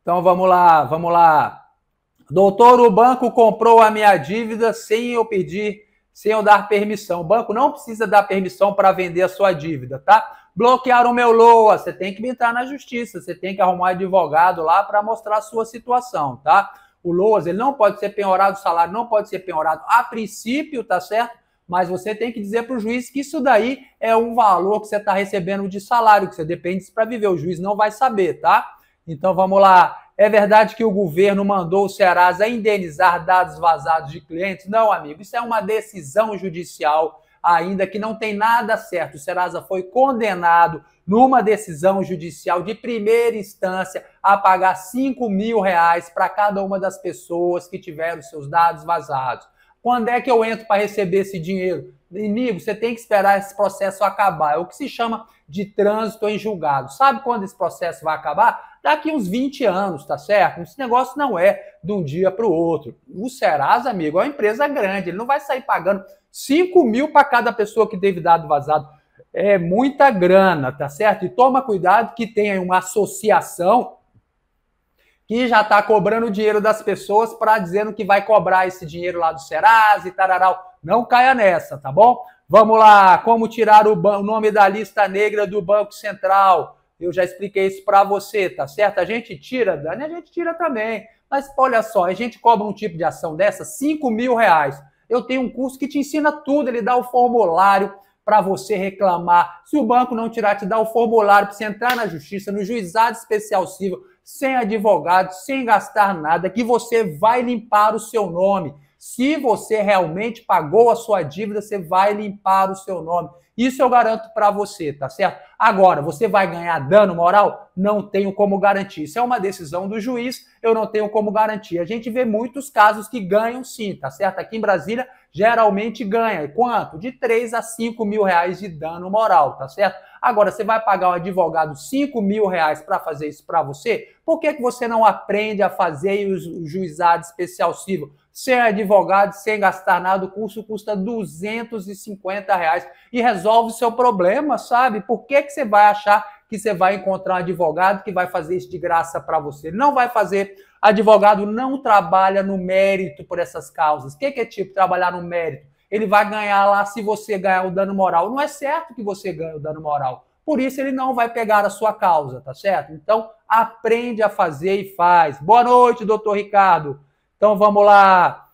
Então vamos lá, vamos lá. Doutor, o banco comprou a minha dívida sem eu pedir, sem eu dar permissão. O banco não precisa dar permissão para vender a sua dívida, tá? Bloquearam o meu LOA, você tem que entrar na justiça, você tem que arrumar um advogado lá para mostrar a sua situação, tá? O LOAS, ele não pode ser penhorado, o salário não pode ser penhorado a princípio, tá certo? Mas você tem que dizer para o juiz que isso daí é um valor que você está recebendo de salário, que você depende para viver. O juiz não vai saber, tá? Então vamos lá. É verdade que o governo mandou o Serasa indenizar dados vazados de clientes? Não, amigo, isso é uma decisão judicial ainda que não tem nada certo. O Serasa foi condenado numa decisão judicial de primeira instância a pagar 5 mil reais para cada uma das pessoas que tiveram seus dados vazados. Quando é que eu entro para receber esse dinheiro? Amigo, você tem que esperar esse processo acabar. É o que se chama de trânsito em julgado. Sabe quando esse processo vai acabar? daqui uns 20 anos, tá certo? Esse negócio não é de um dia para o outro. O Serasa, amigo, é uma empresa grande, ele não vai sair pagando 5 mil para cada pessoa que teve dado vazado. É muita grana, tá certo? E toma cuidado que tem aí uma associação que já está cobrando o dinheiro das pessoas para dizendo que vai cobrar esse dinheiro lá do Serasa e tararau. Não caia nessa, tá bom? Vamos lá, como tirar o, o nome da lista negra do Banco Central? Eu já expliquei isso para você, tá certo? A gente tira, Dani, a gente tira também. Mas olha só, a gente cobra um tipo de ação dessa, 5 mil reais. Eu tenho um curso que te ensina tudo, ele dá o formulário para você reclamar. Se o banco não tirar, te dá o formulário para você entrar na justiça, no juizado especial civil, sem advogado, sem gastar nada, que você vai limpar o seu nome. Se você realmente pagou a sua dívida, você vai limpar o seu nome. Isso eu garanto para você, tá certo? Agora, você vai ganhar dano moral? Não tenho como garantir. Isso é uma decisão do juiz, eu não tenho como garantir. A gente vê muitos casos que ganham sim, tá certo? Aqui em Brasília, geralmente ganha. Quanto? De 3 a 5 mil reais de dano moral, tá certo? Agora, você vai pagar um advogado 5 mil reais para fazer isso para você? Por que, que você não aprende a fazer o juizado especial civil? sem advogado sem gastar nada, o curso custa 250 reais e resolve o seu problema, sabe? Por que, que você vai achar que você vai encontrar um advogado que vai fazer isso de graça para você? Não vai fazer. Advogado não trabalha no mérito por essas causas. O que, que é tipo trabalhar no mérito? Ele vai ganhar lá se você ganhar o dano moral. Não é certo que você ganhe o dano moral. Por isso ele não vai pegar a sua causa, tá certo? Então aprende a fazer e faz. Boa noite, doutor Ricardo. Então vamos lá.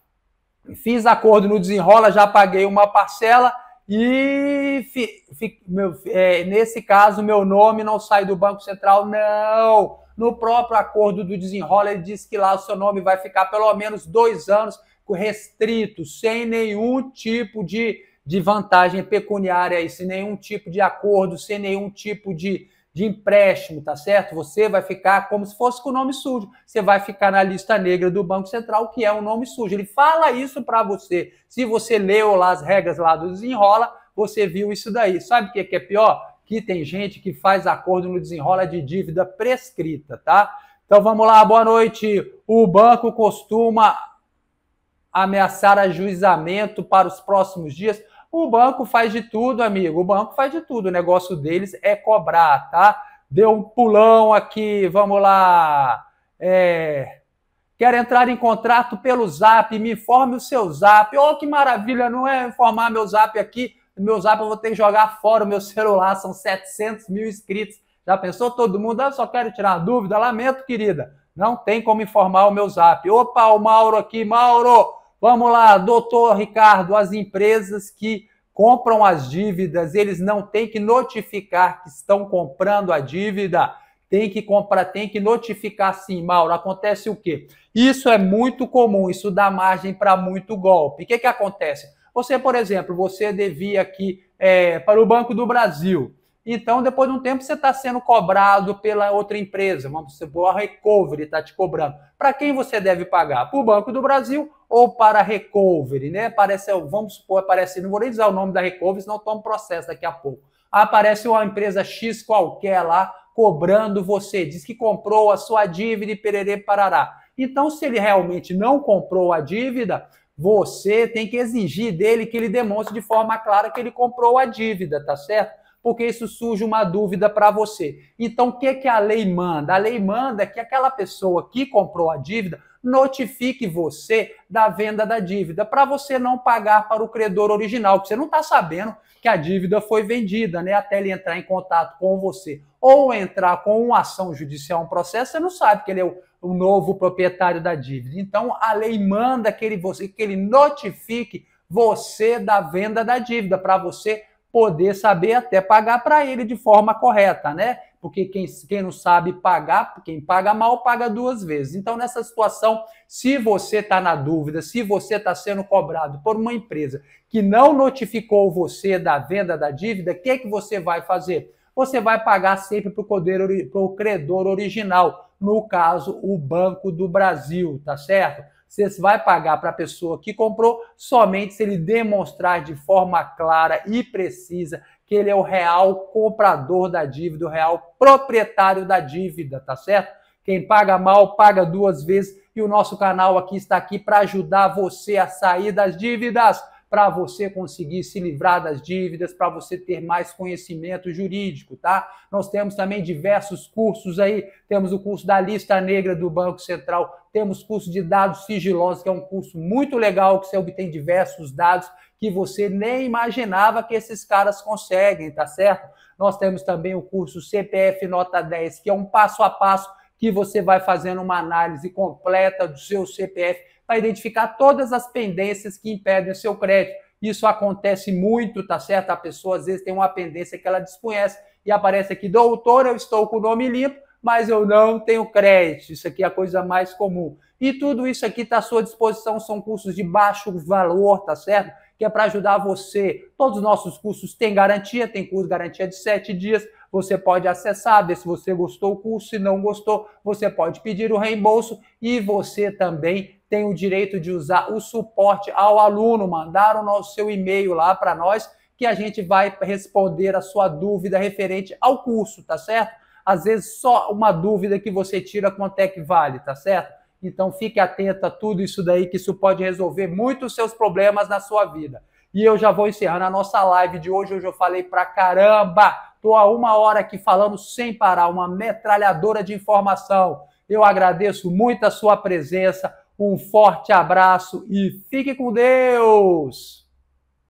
Fiz acordo no desenrola, já paguei uma parcela e fi, fi, meu, é, nesse caso meu nome não sai do Banco Central, não. No próprio acordo do desenrola, ele diz que lá o seu nome vai ficar pelo menos dois anos restrito, sem nenhum tipo de, de vantagem pecuniária, sem nenhum tipo de acordo, sem nenhum tipo de, de empréstimo, tá certo? Você vai ficar como se fosse com o nome sujo. Você vai ficar na lista negra do Banco Central, que é um nome sujo. Ele fala isso para você. Se você leu lá as regras lá do desenrola, você viu isso daí. Sabe o que é pior? Que tem gente que faz acordo no desenrola de dívida prescrita, tá? Então vamos lá, boa noite. O banco costuma ameaçar ajuizamento para os próximos dias. O banco faz de tudo, amigo. O banco faz de tudo. O negócio deles é cobrar, tá? Deu um pulão aqui, vamos lá. É... Quero entrar em contrato pelo Zap, me informe o seu Zap. Oh, que maravilha, não é informar meu Zap aqui. Meu Zap eu vou ter que jogar fora o meu celular, são 700 mil inscritos. Já pensou todo mundo? Ah, só quero tirar dúvida. Lamento, querida. Não tem como informar o meu Zap. Opa, o Mauro aqui. Mauro, Vamos lá, doutor Ricardo, as empresas que compram as dívidas, eles não têm que notificar que estão comprando a dívida. Tem que comprar, tem que notificar sim, Mauro. Acontece o quê? Isso é muito comum, isso dá margem para muito golpe. O que, que acontece? Você, por exemplo, você devia aqui é, para o Banco do Brasil. Então, depois de um tempo, você está sendo cobrado pela outra empresa. Vamos supor, a Recovery está te cobrando. Para quem você deve pagar? Para o Banco do Brasil ou para a Recovery, né? Aparece, vamos supor, aparece, não vou nem dizer o nome da Recovery, senão toma processo daqui a pouco. Aparece uma empresa X qualquer lá cobrando você, diz que comprou a sua dívida e pererê parará. Então, se ele realmente não comprou a dívida, você tem que exigir dele que ele demonstre de forma clara que ele comprou a dívida, tá certo? porque isso surge uma dúvida para você. Então, o que, que a lei manda? A lei manda que aquela pessoa que comprou a dívida notifique você da venda da dívida, para você não pagar para o credor original, que você não está sabendo que a dívida foi vendida, né? Até ele entrar em contato com você ou entrar com uma ação judicial, um processo, você não sabe que ele é o, o novo proprietário da dívida. Então, a lei manda que ele, você, que ele notifique você da venda da dívida, para você poder saber até pagar para ele de forma correta, né? Porque quem, quem não sabe pagar, quem paga mal, paga duas vezes. Então, nessa situação, se você está na dúvida, se você está sendo cobrado por uma empresa que não notificou você da venda da dívida, o que, que você vai fazer? Você vai pagar sempre para o credor original, no caso, o Banco do Brasil, tá certo? você vai pagar para a pessoa que comprou somente se ele demonstrar de forma clara e precisa que ele é o real comprador da dívida, o real proprietário da dívida, tá certo? Quem paga mal paga duas vezes e o nosso canal aqui está aqui para ajudar você a sair das dívidas para você conseguir se livrar das dívidas, para você ter mais conhecimento jurídico, tá? Nós temos também diversos cursos aí, temos o curso da lista negra do Banco Central, temos curso de dados sigilosos, que é um curso muito legal que você obtém diversos dados que você nem imaginava que esses caras conseguem, tá certo? Nós temos também o curso CPF Nota 10, que é um passo a passo que você vai fazendo uma análise completa do seu CPF para identificar todas as pendências que impedem o seu crédito. Isso acontece muito, tá certo? A pessoa às vezes tem uma pendência que ela desconhece e aparece aqui, doutor, eu estou com o nome limpo, mas eu não tenho crédito. Isso aqui é a coisa mais comum. E tudo isso aqui está à sua disposição, são cursos de baixo valor, tá certo? Que é para ajudar você. Todos os nossos cursos têm garantia, tem curso garantia de sete dias. Você pode acessar, ver se você gostou do curso, se não gostou, você pode pedir o reembolso e você também tem o direito de usar o suporte ao aluno, mandar o nosso seu e-mail lá para nós, que a gente vai responder a sua dúvida referente ao curso, tá certo? Às vezes só uma dúvida que você tira com a Tech Vale, tá certo? Então fique atento a tudo isso daí, que isso pode resolver muitos seus problemas na sua vida. E eu já vou encerrando a nossa live de hoje. Hoje eu falei pra caramba! Tô há uma hora aqui falando sem parar, uma metralhadora de informação. Eu agradeço muito a sua presença. Um forte abraço e fique com Deus!